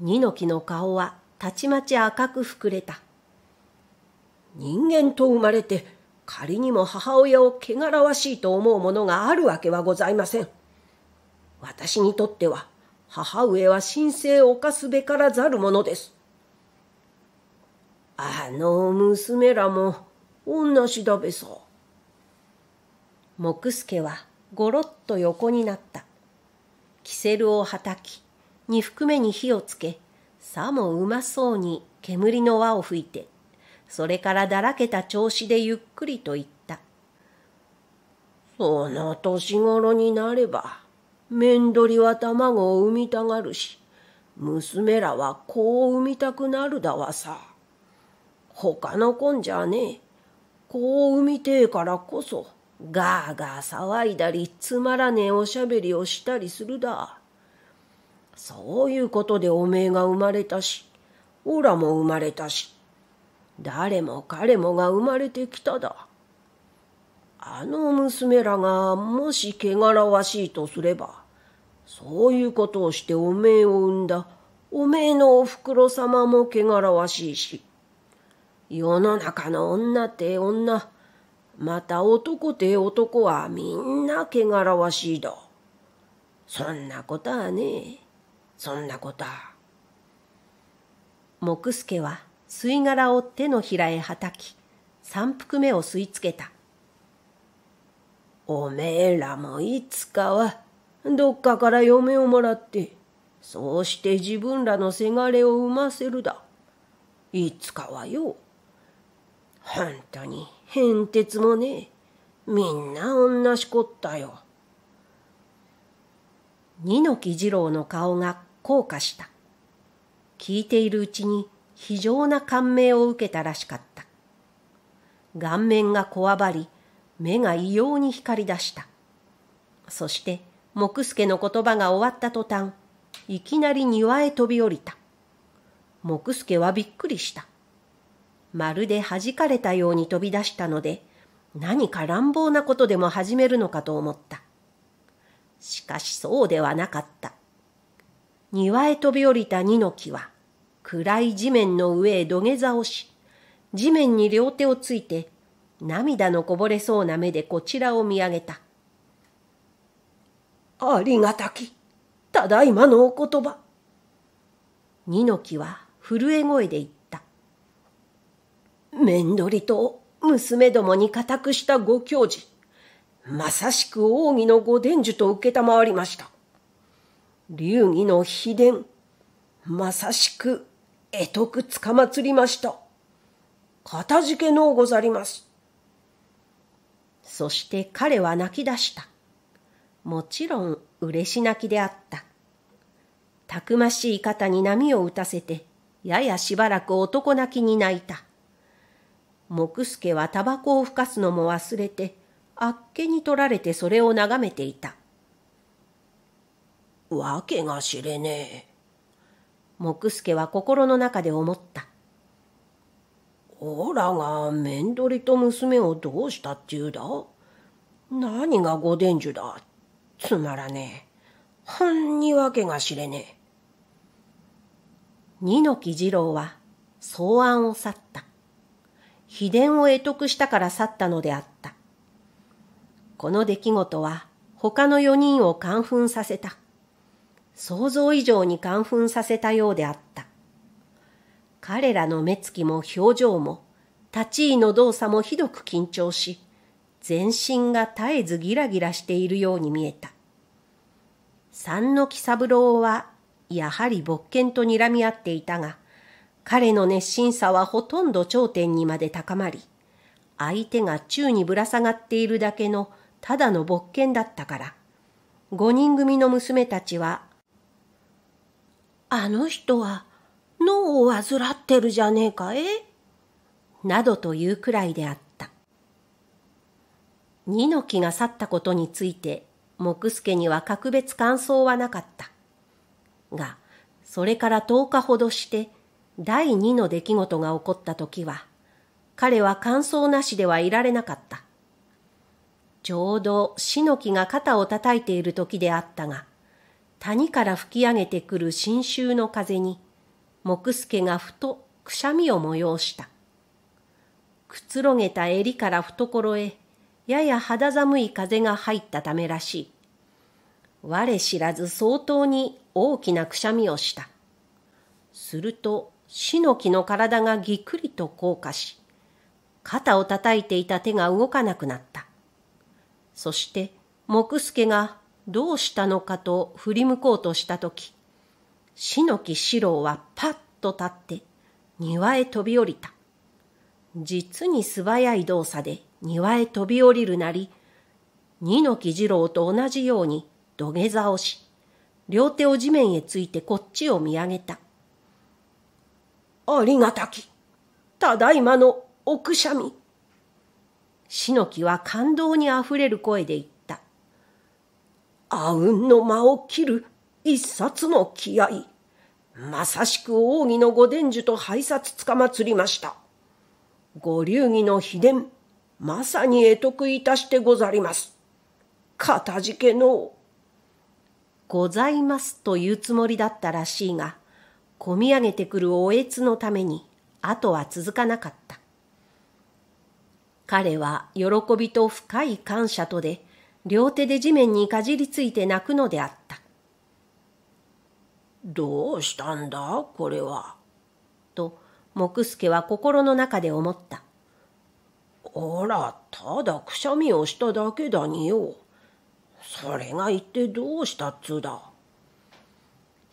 二の木の顔はたちまち赤く膨れた。人間と生まれて仮にも母親を汚らわしいと思うものがあるわけはございません。私にとっては母上は神聖を犯すべからざるものです。あの娘らも女しだべさ。木助はごろっと横になった。キセルをはたき、二服目に火をつけ、さもうまそうに煙の輪を吹いて、それからだらけた調子でゆっくりと言った。その年頃になれば、面取りは卵を産みたがるし、娘らは子を産みたくなるだわさ。他の子んじゃねえ。子を産みてえからこそ、ガーガー騒いだりつまらねえおしゃべりをしたりするだ。そういうことでおめえが生まれたし、オラも生まれたし、誰も彼もが生まれてきただ。あの娘らがもし汚らわしいとすれば、そういうことをしておめえを産んだおめえのおふくろ様も汚らわしいし、世の中の女って女、また男て男はみんな汚らわしいだ。そんなことはねえ。そんなことは。木助は吸い殻を手のひらへはたき、三服目を吸い付けた。おめえらもいつかは、どっかから嫁をもらって、そうして自分らのせがれを産ませるだ。いつかはよ。本当に、変哲もねみんな同しこったよ。二の木次郎の顔が硬化した。聞いているうちに非常な感銘を受けたらしかった。顔面がこわばり、目が異様に光り出した。そして、木助の言葉が終わった途端、いきなり庭へ飛び降りた。木助はびっくりした。まるで弾かれたように飛び出したので、何か乱暴なことでも始めるのかと思った。しかしそうではなかった。庭へ飛び降りた二の木は、暗い地面の上へ土下座をし、地面に両手をついて、涙のこぼれそうな目でこちらを見上げた。ありがたき、ただいまのお言葉。二の木は震え声で言っ面取りと娘どもに固くしたご教示、まさしく奥義のご伝授と承りました。流儀の秘伝、まさしく得得つかまつりました。かたじけのうござります。そして彼は泣き出した。もちろん嬉し泣きであった。たくましい肩に波を打たせて、ややしばらく男泣きに泣いた。木助はタバコをふかすのも忘れて、あっけに取られてそれを眺めていた。わけが知れねえ。木助は心の中で思った。おらが面取りと娘をどうしたっていうだ何が御伝授だつまらねえ。ほんにわけが知れねえ。二木次郎は草案を去った。秘伝を得得したから去ったのであった。この出来事は他の4人を感奮させた。想像以上に感奮させたようであった。彼らの目つきも表情も、立ち位の動作もひどく緊張し、全身が絶えずギラギラしているように見えた。三の木三郎は、やはり勃犬と睨み合っていたが、彼の熱心さはほとんど頂点にまで高まり、相手が宙にぶら下がっているだけのただの勃見だったから、五人組の娘たちは、あの人は脳を患ってるじゃねえかえなどというくらいであった。二の木が去ったことについて、木助には格別感想はなかった。が、それから10日ほどして、第二の出来事が起こった時は、彼は感想なしではいられなかった。ちょうど死の木が肩を叩いている時であったが、谷から吹き上げてくる新州の風に、木助がふとくしゃみを催した。くつろげた襟から懐へ、やや肌寒い風が入ったためらしい。我知らず相当に大きなくしゃみをした。すると死の木の体がぎっくりと硬化し、肩を叩いていた手が動かなくなった。そして、木助がどうしたのかと振り向こうとしたとき、死の木四郎はパッと立って庭へ飛び降りた。実に素早い動作で庭へ飛び降りるなり、二の木二郎と同じように土下座をし、両手を地面へついてこっちを見上げた。ありがたき、ただいまのおくしゃみ。しのきは感動にあふれる声で言った。あうんの間を切る一冊の気合。まさしく奥義の御伝授と拝察つかまつりました。ご流儀の秘伝、まさに得得いたしてござります。かたじけのう。ございますというつもりだったらしいが、こみ上げてくるおえつのために後は続かなかった。彼は喜びと深い感謝とで両手で地面にかじりついて泣くのであった。どうしたんだこれは。と、木助は心の中で思った。おら、ただくしゃみをしただけだによ。それが一体どうしたっつうだ。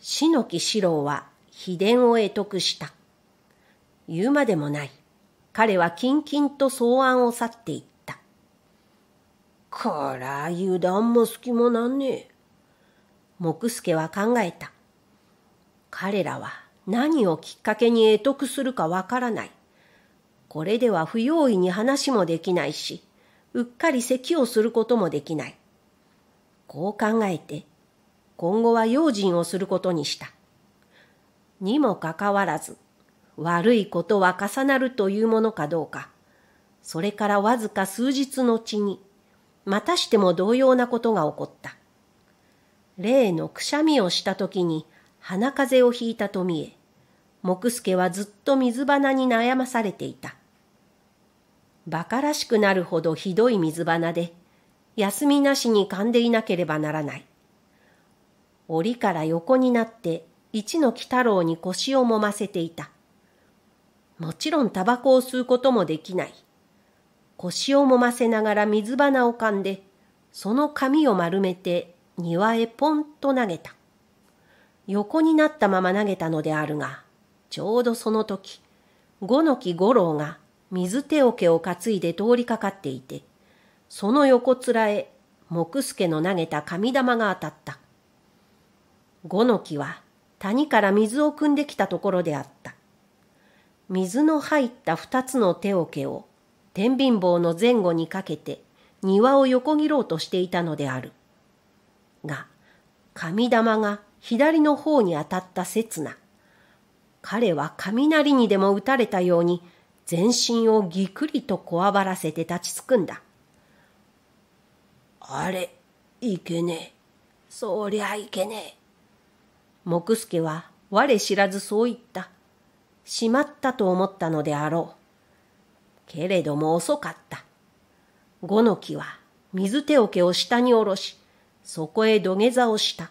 篠木四郎は秘伝を得得した。言うまでもない。彼はキンキンと草案を去っていった。こら、油断も隙もなんねえ。木助は考えた。彼らは何をきっかけに得得するかわからない。これでは不用意に話もできないし、うっかり咳をすることもできない。こう考えて、今後は用心をすることにした。にもかかわらず、悪いことは重なるというものかどうか、それからわずか数日のちに、またしても同様なことが起こった。例のくしゃみをした時に鼻風邪をひいたと見え、木助はずっと水花に悩まされていた。馬鹿らしくなるほどひどい水花で、休みなしに噛んでいなければならない。檻から横になって一の鬼太郎に腰をもませていた。もちろんタバコを吸うこともできない。腰をもませながら水花を噛んで、その紙を丸めて庭へポンと投げた。横になったまま投げたのであるが、ちょうどその時、五の木五郎が水手桶を担いで通りかかっていて、その横面へ木助の投げた紙玉が当たった。五の木は谷から水を汲んできたところであった。水の入った二つの手桶を天秤棒の前後にかけて庭を横切ろうとしていたのである。が、神玉が左の方に当たった刹那、彼は雷にでも打たれたように全身をぎくりとこわばらせて立ちすくんだ。あれ、いけねえ。そりゃいけねえ。木助は我知らずそう言った。しまったと思ったのであろう。けれども遅かった。五の木は水手桶を下に下ろし、そこへ土下座をした。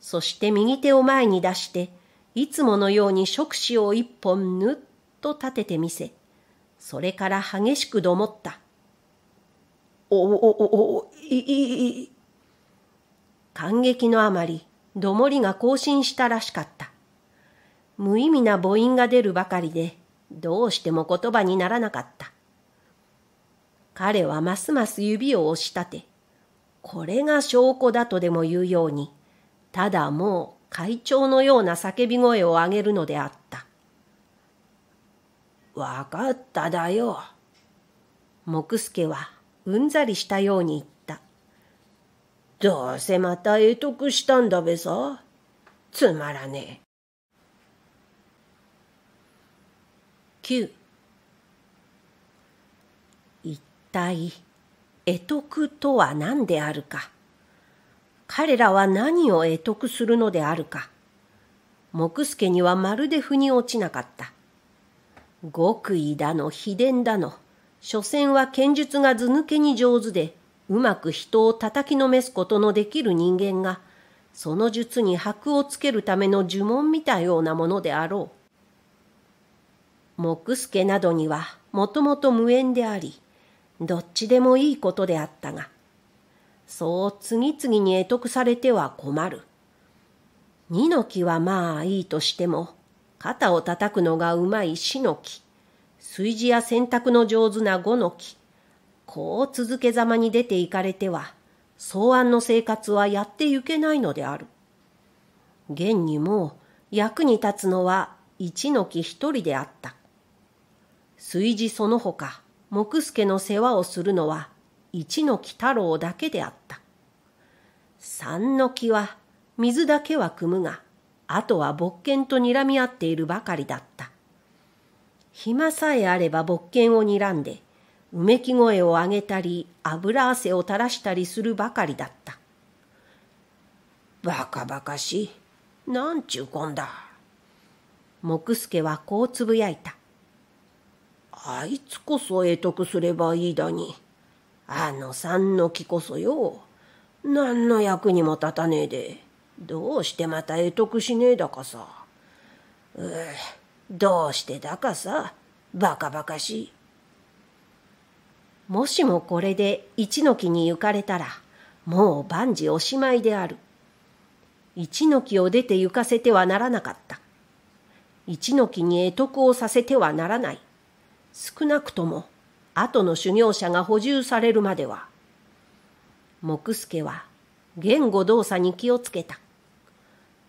そして右手を前に出して、いつものように触手を一本ぬっと立ててみせ、それから激しくどもった。おおおおいいい。感激のあまり、どもりが更新したらしかった。無意味な母音が出るばかりで、どうしても言葉にならなかった。彼はますます指を押し立て、これが証拠だとでも言うように、ただもう会長のような叫び声を上げるのであった。わかっただよ。木助はうんざりしたように言った。どうせまた英得したんだべさ。つまらねえ。九。一体、得得とは何であるか。彼らは何を得得するのであるか。木助にはまるで腑に落ちなかった。極意だの、秘伝だの。所詮は剣術が図抜けに上手で、うまく人を叩きのめすことのできる人間が、その術に箔をつけるための呪文みたようなものであろう。木助などにはもともと無縁であり、どっちでもいいことであったが、そう次々に得得されては困る。二の木はまあいいとしても、肩を叩くのがうまい四の木、炊事や洗濯の上手な五の木、こう続けざまに出ていかれては、草案の生活はやってゆけないのである。現にもう役に立つのは一の木一人であった。炊事その他、木助の世話をするのは一の木太郎だけであった。三の木は水だけは汲むが、あとは勃犬と睨み合っているばかりだった。暇さえあれば勃犬を睨んで、うめき声を上げたり油汗を垂らしたりするばかりだったバカバカしいなんちゅうこんだ木助はこうつぶやいたあいつこそ得得すればいいだにあの三の木こそよ何の役にも立たねえでどうしてまた得得しねえだかさうどうしてだかさバカバカしいもしもこれで一の木に行かれたら、もう万事おしまいである。一の木を出て行かせてはならなかった。一の木に会得をさせてはならない。少なくとも、後の修行者が補充されるまでは。木助は言語動作に気をつけた。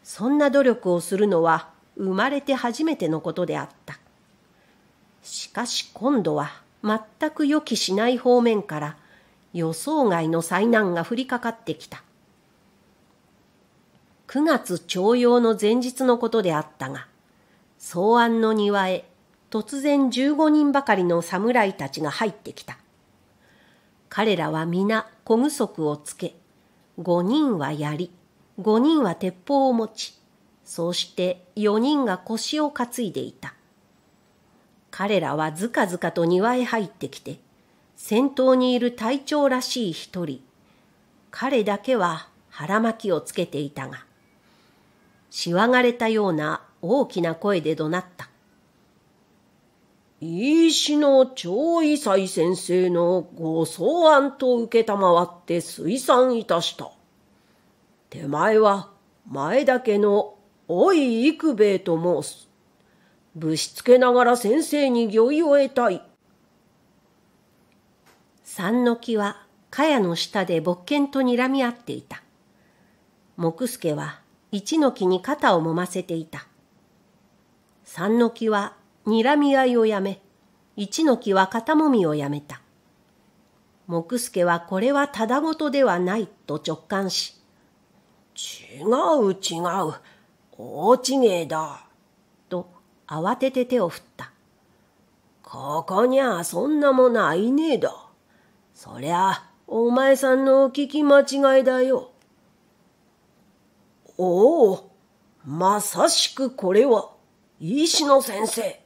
そんな努力をするのは生まれて初めてのことであった。しかし今度は全く予期しない方面から予想外の災難が降りかかってきた。9月朝陽の前日のことであったが、草案の庭へ突然15人ばかりの侍たちが入ってきた。彼らは皆小具足をつけ、5人は槍、5人は鉄砲を持ち、そうして4人が腰を担いでいた。彼らはずかずかと庭へ入ってきて、先頭にいる隊長らしい一人、彼だけは腹巻きをつけていたが、しわがれたような大きな声で怒鳴った。石の超異才先生のご草案と受けたまわって推算いたした。手前は前田家のおい幾兵衛と申す。ぶしつけながら先生に御意を得たい。三の木は茅の下で勃犬と睨み合っていた。木助は一の木に肩を揉ませていた。三の木は睨み合いをやめ、一の木は肩もみをやめた。木助はこれはただごとではないと直感し、違う違う、大違えだ。慌てて手を振った。ここにゃそんなものはいねえだ。そりゃあ、お前さんの聞き間違いだよ。おお、まさしくこれは、石野先生。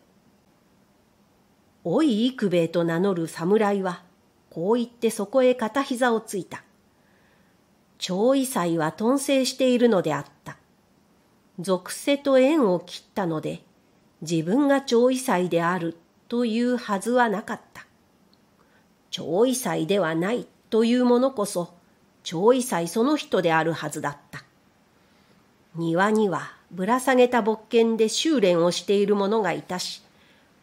おい幾兵衛と名乗る侍は、こう言ってそこへ片膝をついた。超異祭は頓生しているのであった。属世と縁を切ったので、自分が超異彩であるというはずはなかった。超異彩ではないというものこそ、超異彩その人であるはずだった。庭にはぶら下げた牧犬で修練をしている者がいたし、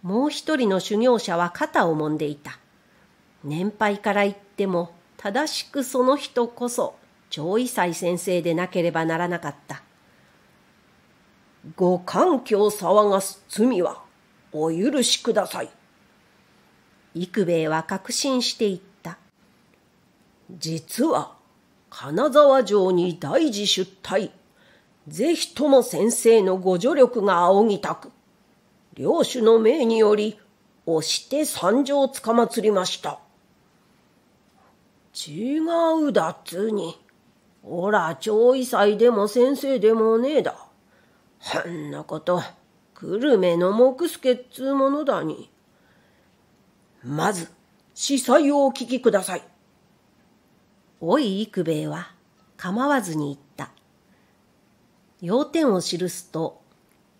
もう一人の修行者は肩を揉んでいた。年配から言っても、正しくその人こそ、超異彩先生でなければならなかった。ご環境騒がす罪はお許しください。幾兵衛は確信していった。実は、金沢城に大事出退。ぜひとも先生のご助力が仰ぎたく、領主の命により、押して参上つかまつりました。違うだっつうに。おら、超異祭でも先生でもねえだ。ほんなこと久留米の木助っつうものだにまず司祭をお聞きくださいおい幾兵衛は構わずに言った要点を記すと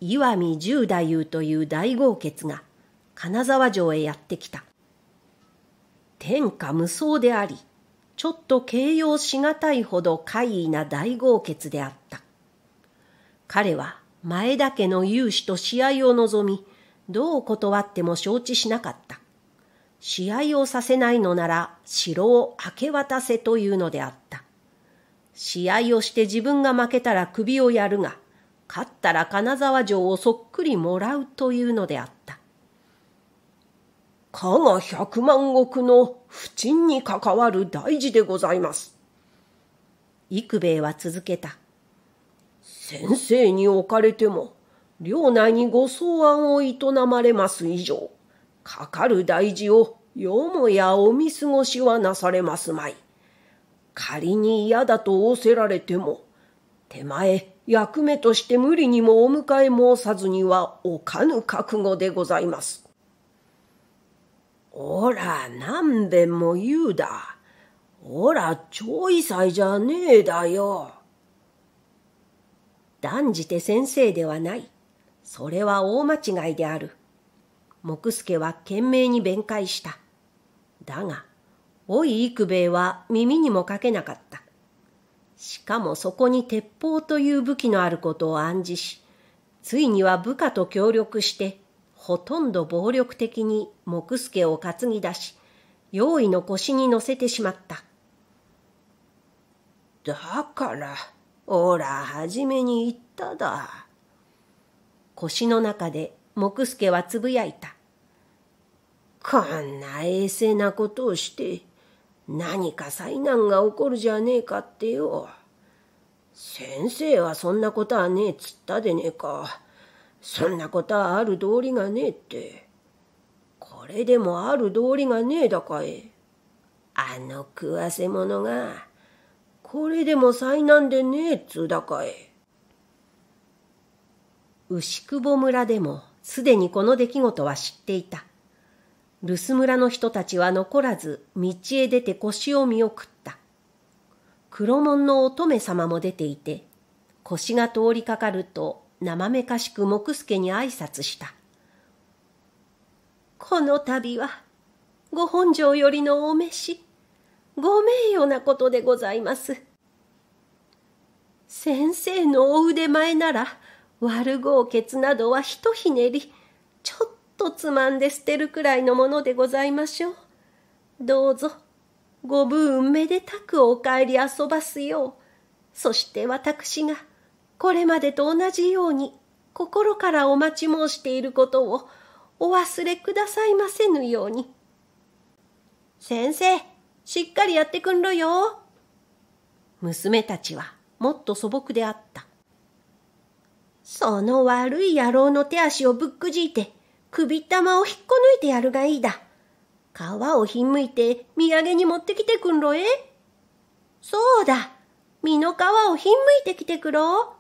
石見十太夫という大豪傑が金沢城へやってきた天下無双でありちょっと形容しがたいほど怪異な大豪傑であった彼は前田家の勇士と試合を望み、どう断っても承知しなかった。試合をさせないのなら城を明け渡せというのであった。試合をして自分が負けたら首をやるが、勝ったら金沢城をそっくりもらうというのであった。加賀百万石の不沈に関わる大事でございます。幾兵衛は続けた。先生におかれても、領内にご草案を営まれます以上、かかる大事をよもやお見過ごしはなされますまい。仮に嫌だと仰せられても、手前役目として無理にもお迎え申さずにはおかぬ覚悟でございます。おら、何べんも言うだ。おら、ちょいさいじゃねえだよ。断じて先生ではない。それは大間違いである。木助は懸命に弁解した。だが、おい幾兵衛は耳にもかけなかった。しかもそこに鉄砲という武器のあることを暗示し、ついには部下と協力して、ほとんど暴力的に木助を担ぎ出し、用意の腰に乗せてしまった。だから、ほら、初めに言っただ。腰の中で木助はつぶやいた。こんな衛生なことをして、何か災難が起こるじゃねえかってよ。先生はそんなことはねえっつったでねえか。そんなことはある道理がねえって。これでもある道理がねえだかい。あの食わせ者が、これでも災難でねえっつうだかい。牛久保村でもすでにこの出来事は知っていた。留守村の人たちは残らず道へ出て腰を見送った。黒門の乙女様も出ていて、腰が通りかかると生めかしく木助に挨拶した。この度は、ご本庄よりのお召し。ご名誉なことでございます。先生のお腕前なら、悪豪傑などはひとひねり、ちょっとつまんで捨てるくらいのものでございましょう。どうぞ、ご分めでたくお帰り遊ばすよう、そして私が、これまでと同じように、心からお待ち申していることを、お忘れくださいませぬように。先生、しっかりやってくんろよ。娘たちはもっと素朴であった。その悪い野郎の手足をぶっくじいて、首玉を引っこ抜いてやるがいいだ。皮をひんむいて土産に持ってきてくんろえ。そうだ、身の皮をひんむいてきてくろ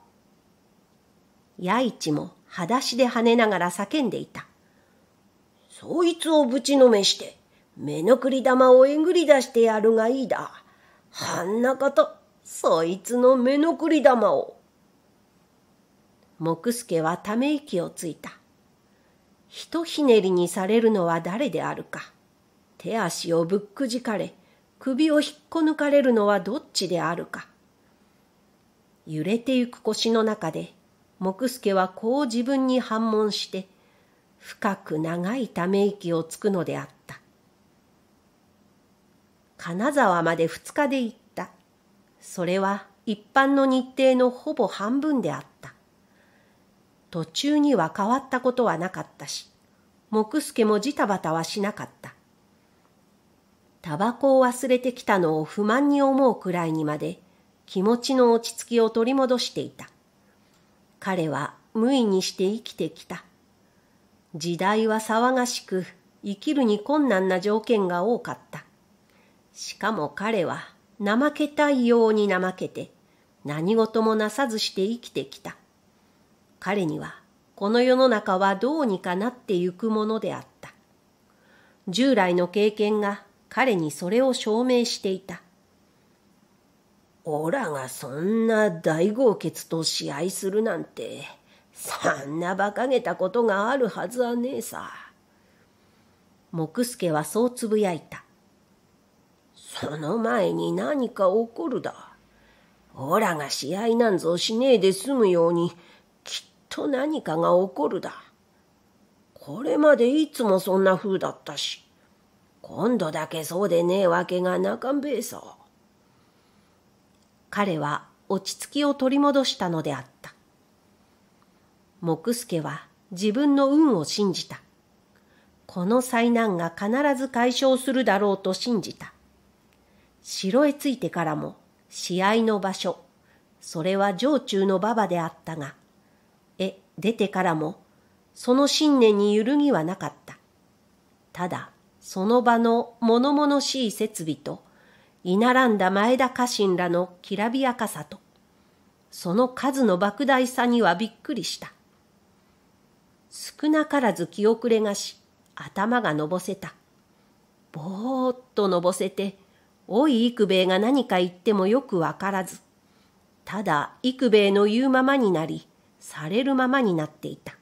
う。弥一も裸足で跳ねながら叫んでいた。そいつをぶちのめして、目のくり玉をえぐり出してやるがいいだ。あんなこと、そいつの目のくり玉を。木助はため息をついた。ひとひねりにされるのは誰であるか。手足をぶっくじかれ、首を引っこ抜かれるのはどっちであるか。揺れてゆく腰の中で、木助はこう自分に反問して、深く長いため息をつくのであった。金沢まで2日で行った。それは一般の日程のほぼ半分であった。途中には変わったことはなかったし、木助もジタバタはしなかった。タバコを忘れてきたのを不満に思うくらいにまで気持ちの落ち着きを取り戻していた。彼は無意にして生きてきた。時代は騒がしく生きるに困難な条件が多かった。しかも彼は怠けたいように怠けて何事もなさずして生きてきた。彼にはこの世の中はどうにかなってゆくものであった。従来の経験が彼にそれを証明していた。オラがそんな大豪傑と試合するなんて、そんな馬鹿げたことがあるはずはねえさ。木助はそうつぶやいた。その前に何か起こるだ。オラが試合なんぞしねえで済むように、きっと何かが起こるだ。これまでいつもそんな風だったし、今度だけそうでねえわけがなかんべえさ。彼は落ち着きを取り戻したのであった。木助は自分の運を信じた。この災難が必ず解消するだろうと信じた。城へ着いてからも、試合の場所、それは城中の馬場であったが、え、出てからも、その信念に揺るぎはなかった。ただ、その場の物々しい設備と、居並んだ前田家臣らのきらびやかさと、その数の莫大さにはびっくりした。少なからず気遅れがし、頭がのぼせた。ぼーっとのぼせて、おい幾兵衛が何か言ってもよくわからず、ただ幾兵衛の言うままになり、されるままになっていた。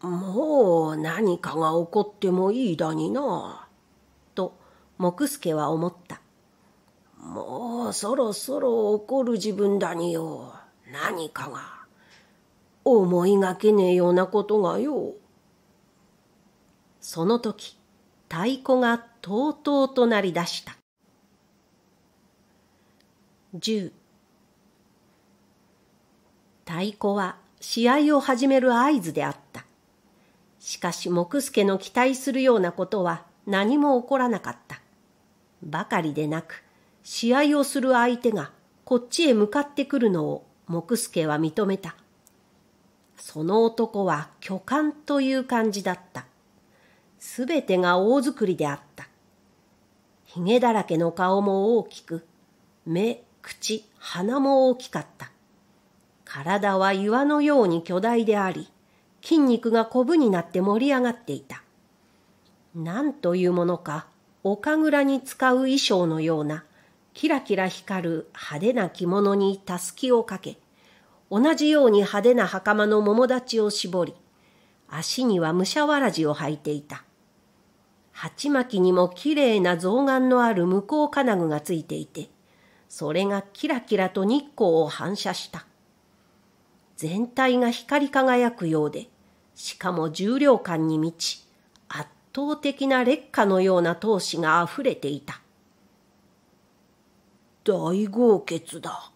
もう何かが起こってもいいだになと木助は思ったもうそろそろ起こる自分だによ何かが思いがけねえようなことがよその時太鼓がとうとうとなりだした。10太鼓は試合を始める合図であった。しかし木助の期待するようなことは何も起こらなかった。ばかりでなく、試合をする相手がこっちへ向かってくるのを木助は認めた。その男は巨漢という感じだった。すべてが大作りであった。ひげだらけの顔も大きく、目、口、鼻も大きかった。体は岩のように巨大であり、筋肉がコブになって盛り上がっていた。なんというものか、岡倉に使う衣装のような、キラキラ光る派手な着物にたすきをかけ、同じように派手な袴の桃立ちを絞り、足には武者わらじを履いていた。鉢巻きにもきれいな象眼のある向こう金具がついていて、それがキラキラと日光を反射した。全体が光り輝くようで、しかも重量感に満ち、圧倒的な劣化のような闘志が溢れていた。大豪傑だ。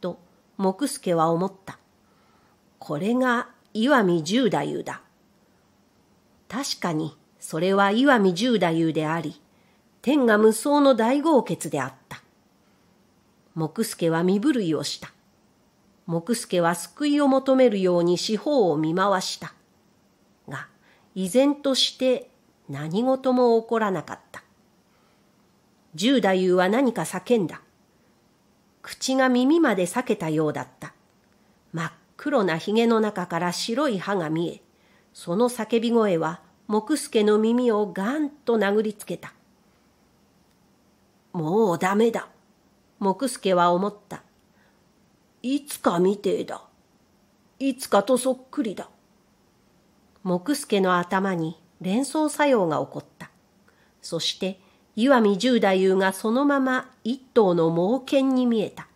と、木助は思った。これが石見十太夫だ。確かに、それは岩見十太夫であり、天が無双の大豪傑であった。木助は身震いをした。木助は救いを求めるように四方を見回した。が、依然として何事も起こらなかった。十太夫は何か叫んだ。口が耳まで裂けたようだった。真っ黒な髭の中から白い歯が見え、その叫び声は木助の耳をガンと殴りつけた。もうダメだ。木助は思った。いつかみてえだ。いつかとそっくりだ。木助の頭に連想作用が起こった。そして、石見十太夫がそのまま一頭の猛犬に見えた。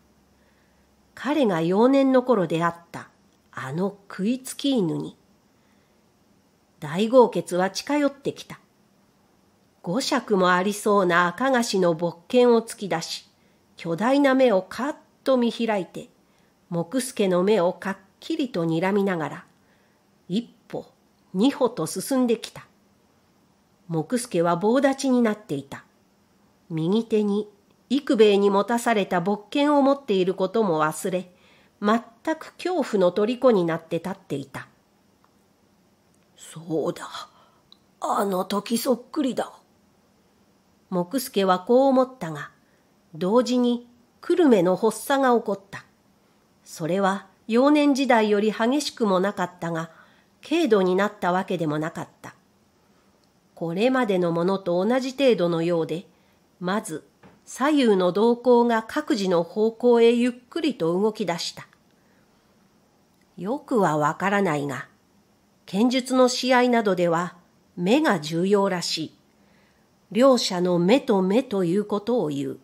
彼が幼年の頃出会った、あの食いつき犬に。大豪傑は近寄ってきた。五尺もありそうな赤菓子の勃剣を突き出し、巨大な目をカッと見開いて、木助の目をかっきりと睨みながら、一歩、二歩と進んできた。木助は棒立ちになっていた。右手に幾兵衛に持たされた勃剣を持っていることも忘れ、全く恐怖の虜になって立っていた。そうだ。あの時そっくりだ。木助はこう思ったが、同時に久留米の発作が起こった。それは幼年時代より激しくもなかったが、軽度になったわけでもなかった。これまでのものと同じ程度のようで、まず左右の動向が各自の方向へゆっくりと動き出した。よくはわからないが、剣術の試合などでは目が重要らしい。両者の目と目ということを言う。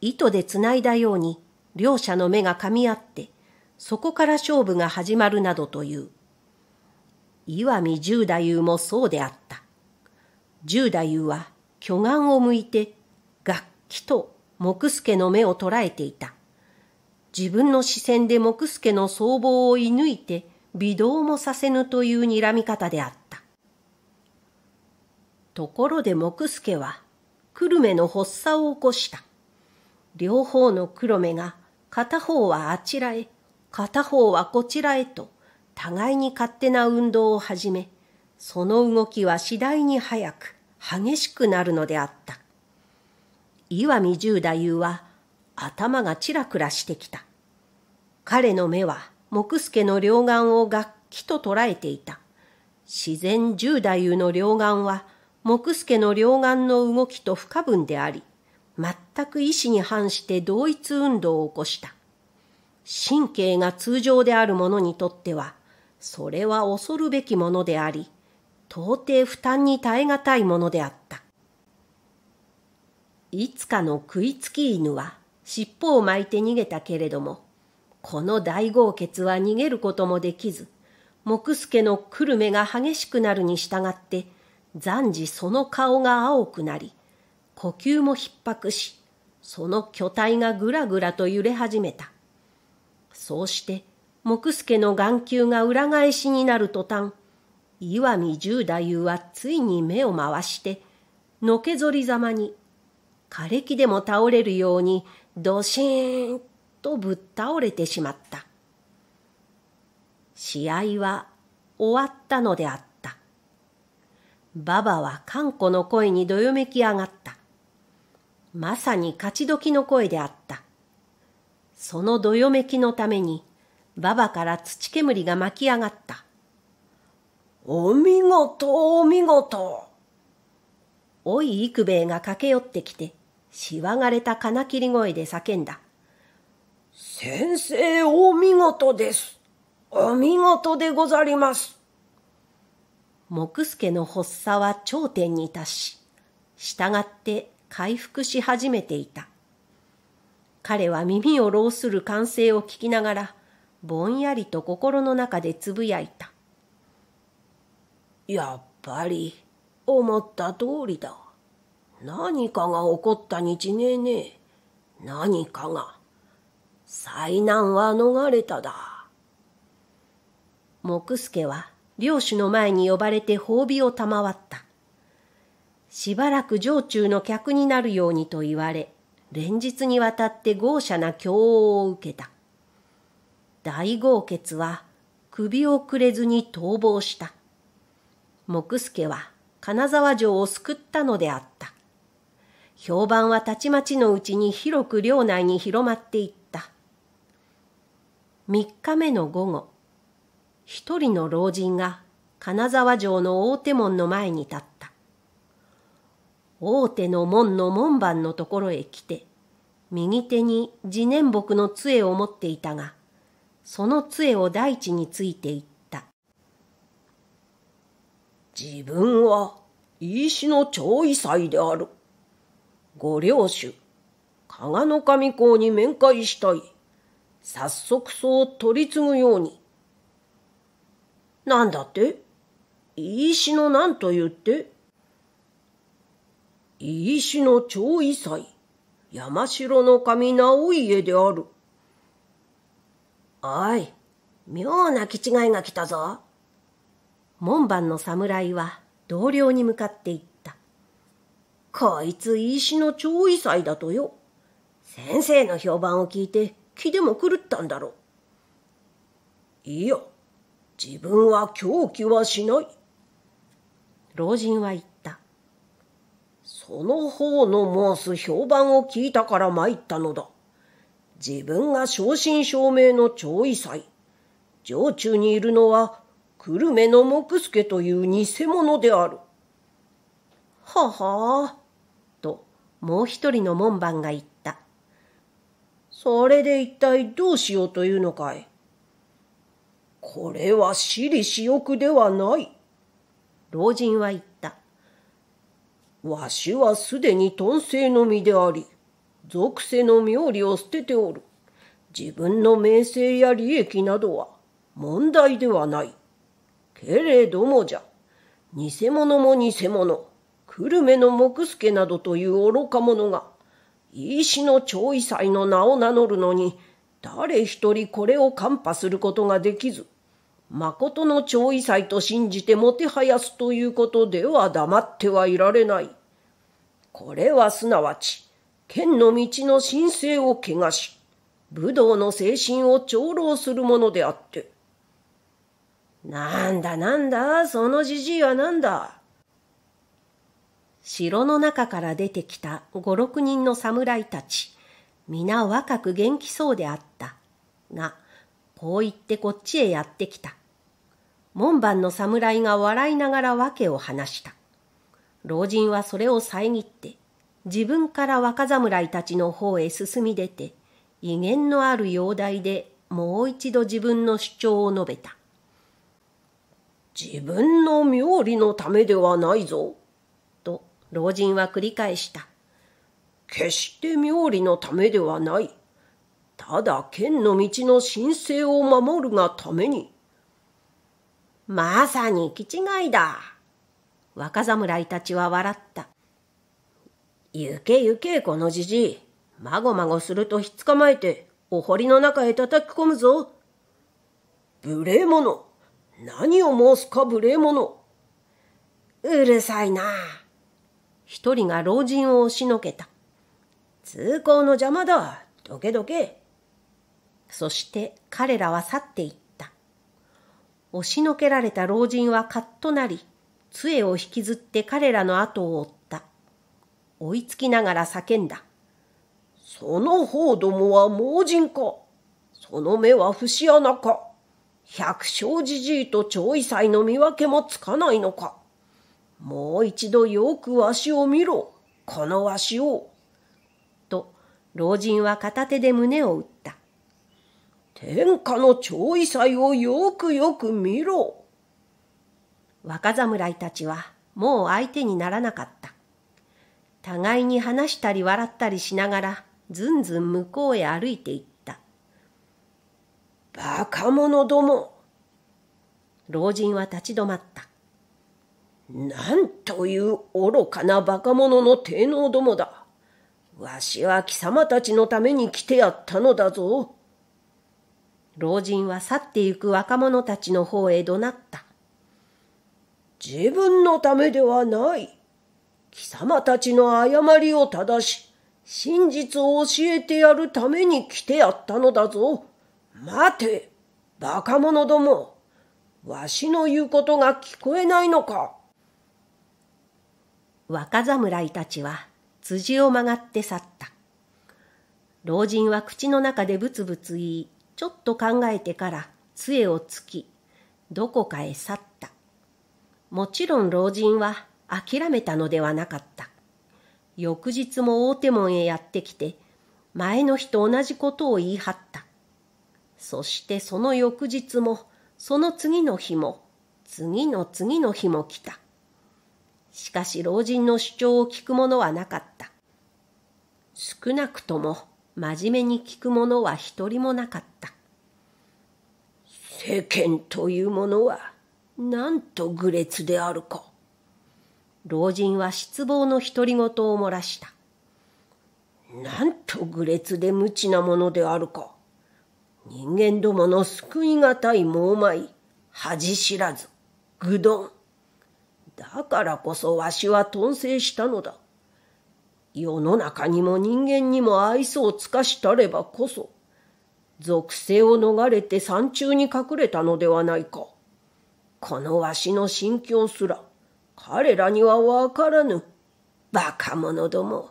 糸で繋いだように両者の目が噛み合って、そこから勝負が始まるなどという。岩見十太夫もそうであった。十太夫は巨岩を向いて、楽器と木助の目を捉えていた。自分の視線で木助の僧帽を射抜いて、微動もさせぬという睨み方であった。ところで木助は、久留米の発作を起こした。両方の黒目が、片方はあちらへ、片方はこちらへと、互いに勝手な運動を始め、その動きは次第に速く、激しくなるのであった。岩見十太夫は頭がちらくらしてきた。彼の目は木助の両眼を楽器と捉えていた。自然十太夫の両眼は、木助の両眼の動きと不可分であり、全く意思に反して同一運動を起こした。神経が通常である者にとっては、それは恐るべきものであり、到底負担に耐え難いものであった。いつかの食いつき犬は尻尾を巻いて逃げたけれども、この大豪傑は逃げることもできず、木助のくるめが激しくなるに従って、暫時その顔が青くなり、呼吸も逼迫し、その巨体がぐらぐらと揺れ始めた。そうして、木助の眼球が裏返しになる途端、石見十太夫はついに目を回して、のけぞりざまに、枯れ木でも倒れるように、どしーんとぶっ倒れてしまった。試合は終わったのであった。馬場はカンの声にどよめき上がった。まさに勝ち時の声であった。そのどよめきのために、馬場から土煙が巻き上がった。お見事、お見事。おい幾兵衛が駆け寄ってきて、しわがれた金切り声で叫んだ。先生お見事です。お見事でござります。木助の発作は頂点に達し、従って回復し始めていた。彼は耳を漏する歓声を聞きながら、ぼんやりと心の中でつぶやいた。やっぱり、思った通りだ。何かが起こったに違ねえねえ。何かが。災難は逃れただ。木助は領主の前に呼ばれて褒美を賜った。しばらく城中の客になるようにと言われ、連日にわたって豪奢な凶応を受けた。大豪傑は首をくれずに逃亡した。木助は金沢城を救ったのであった。評判はたちまちのうちに広く領内に広まっていった。3日目の午後、一人の老人が金沢城の大手門の前に立った。大手の門の門番のところへ来て、右手に次年木の杖を持っていたが、その杖を大地についていった。自分は、飯の長位祭である。ご領主、加賀の神公に面会したい。早速そう取り次ぐように。なんだっていいしの何と言っていいしの超異彩、山城の神直家である。おい、妙な気違いが来たぞ。門番の侍は同僚に向かって言った。こいついいしの超異彩だとよ。先生の評判を聞いて気でも狂ったんだろう。いや、自分は狂気はしない。老人は言った。その方の申す評判を聞いたから参ったのだ。自分が正真正銘の長位祭。城中にいるのは、久留米の木助という偽物である。ははあ、と、もう一人の門番が言った。それで一体どうしようというのかいこれは私利私欲ではない。老人は言った。わしはすでに豚性の身であり、属性の妙理を捨てておる。自分の名声や利益などは問題ではない。けれどもじゃ、偽物も偽物、久留米の木助などという愚か者が、石の超異祭の名を名乗るのに、誰一人これを看破することができず、誠の超異祭と信じてもてはやすということでは黙ってはいられない。これはすなわち、剣の道の神聖を汚し、武道の精神を長老するものであって。なんだなんだ、そのじじいはなんだ。城の中から出てきた五六人の侍たち、皆若く元気そうであった。が、こう言ってこっちへやってきた。門番の侍が笑いながら訳を話した。老人はそれを遮って、自分から若侍たちの方へ進み出て、威厳のある容体でもう一度自分の主張を述べた。自分の妙理のためではないぞ。老人は繰り返した。決して妙理のためではない。ただ剣の道の神聖を守るがために。まさに気違いだ。若侍たちは笑った。ゆけゆけこのじじい。まごまごするとひっつかまえて、お堀の中へ叩き込むぞ。無礼者。何を申すか無礼者。うるさいな。一人が老人を押しのけた。通行の邪魔だどけどけそして彼らは去っていった。押しのけられた老人はカッとなり、杖を引きずって彼らの後を追った。追いつきながら叫んだ。その方どもは盲人か。その目は節穴か。百姓じじいと超異祭の見分けもつかないのか。もう一度よくわしを見ろ。このわしを。と、老人は片手で胸を打った。天下の調位祭をよくよく見ろ。若侍たちはもう相手にならなかった。互いに話したり笑ったりしながら、ずんずん向こうへ歩いていった。バカ者ども老人は立ち止まった。なんという愚かな馬鹿者の帝能どもだ。わしは貴様たちのために来てやったのだぞ。老人は去ってゆく若者たちの方へ怒鳴った。自分のためではない。貴様たちの誤りを正し、真実を教えてやるために来てやったのだぞ。待て、馬鹿者ども。わしの言うことが聞こえないのか。若侍たちは辻を曲がって去った。老人は口の中でぶつぶつ言い、ちょっと考えてから杖をつき、どこかへ去った。もちろん老人は諦めたのではなかった。翌日も大手門へやってきて、前の日と同じことを言い張った。そしてその翌日も、その次の日も、次の次の日も来た。しかし老人の主張を聞く者はなかった。少なくとも真面目に聞く者は一人もなかった。世間というものはなんと愚劣であるか。老人は失望の独り言を漏らした。なんと愚劣で無知なものであるか。人間どもの救い難い猛舞、恥知らず、愚鈍。だからこそわしは頓生したのだ。世の中にも人間にも愛想を尽かしたればこそ、属性を逃れて山中に隠れたのではないか。このわしの心境すら、彼らにはわからぬ。バカ者ども。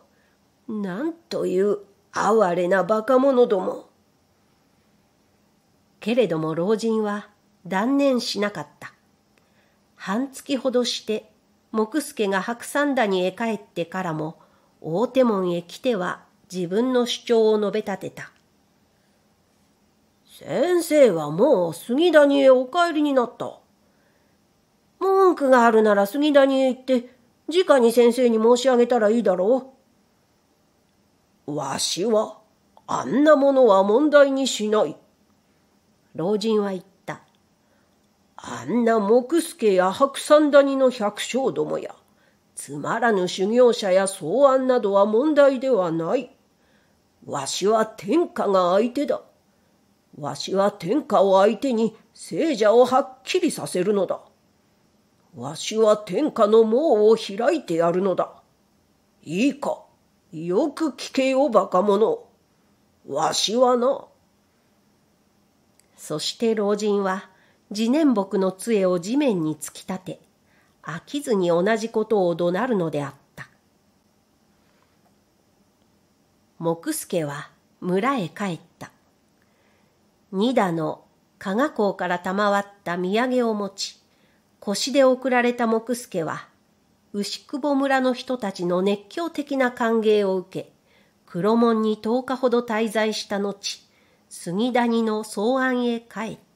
なんという哀れなバカ者ども。けれども老人は断念しなかった。半月ほどして木助が白山田にへ帰ってからも大手門へ来ては自分の主張を述べ立てた。先生はもう杉谷へお帰りになった。文句があるなら杉谷へ行って、直に先生に申し上げたらいいだろう。わしは、あんなものは問題にしない。老人は言っあんな木助や白山谷の百姓どもや、つまらぬ修行者や草案などは問題ではない。わしは天下が相手だ。わしは天下を相手に聖者をはっきりさせるのだ。わしは天下の門を開いてやるのだ。いいか、よく聞けよ、馬鹿者。わしはな。そして老人は、自念木の杖を地面に突き立て、飽きずに同じことを怒鳴るのであった。木助は村へ帰った。二田の加賀港から賜った土産を持ち、腰で送られた木助は、牛久保村の人たちの熱狂的な歓迎を受け、黒門に10日ほど滞在した後、杉谷の草案へ帰った。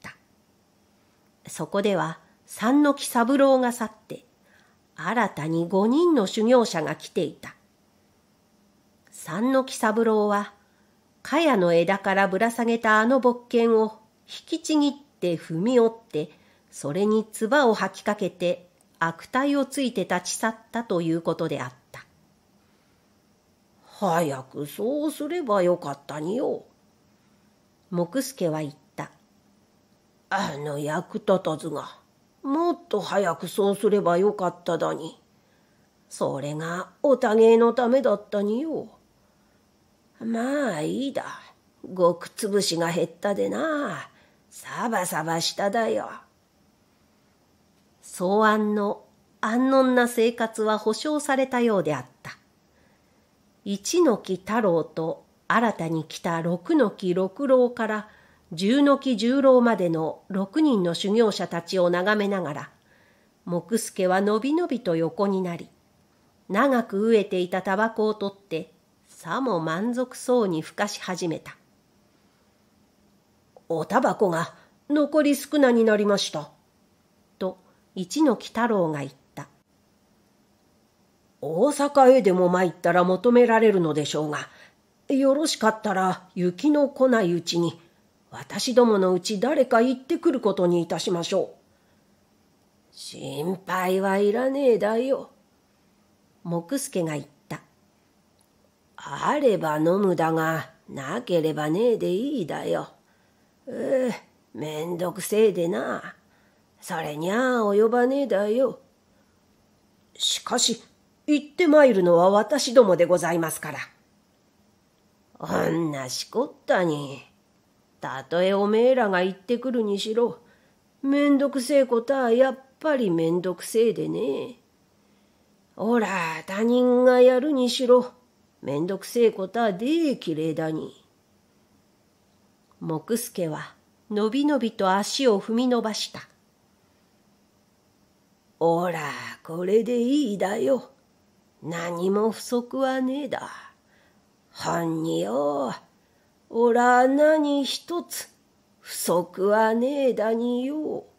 そこでは三の木三郎が去って、新たに五人の修行者が来ていた。三の木三郎は、茅の枝からぶら下げたあの木剣を引きちぎって踏み折って、それに唾を吐きかけて悪態をついて立ち去ったということであった。早くそうすればよかったによ。木助は言っあの役立たずがもっと早くそうすればよかっただにそれがおたげのためだったによまあいいだごくつぶしが減ったでなサバサバしただよ草案の安穏な生活は保障されたようであった一の木太郎と新たに来た六の木六郎から「十の木十郎までの六人の修行者たちを眺めながら、木助はのびのびと横になり、長く飢えていたタバコを取って、さも満足そうにふかし始めた。おタバコが残り少なになりました。と、一の木太郎が言った。大阪へでも参ったら求められるのでしょうが、よろしかったら雪の来ないうちに私どものうち誰か行ってくることにいたしましょう。心配はいらねえだよ。木助が言った。あれば飲むだが、なければねえでいいだよ。ええ、めんどくせえでな。それにゃあ及ばねえだよ。しかし、行って参るのは私どもでございますから。あんなしこったに。たとえおめえらが行ってくるにしろ、めんどくせえことはやっぱりめんどくせえでね。おら、他人がやるにしろ、めんどくせえことはでえきれいだに。木助は、のびのびと足を踏み伸ばした。おら、これでいいだよ。何も不足はねえだ。ほによ。おら何一つ不足はねえだによう。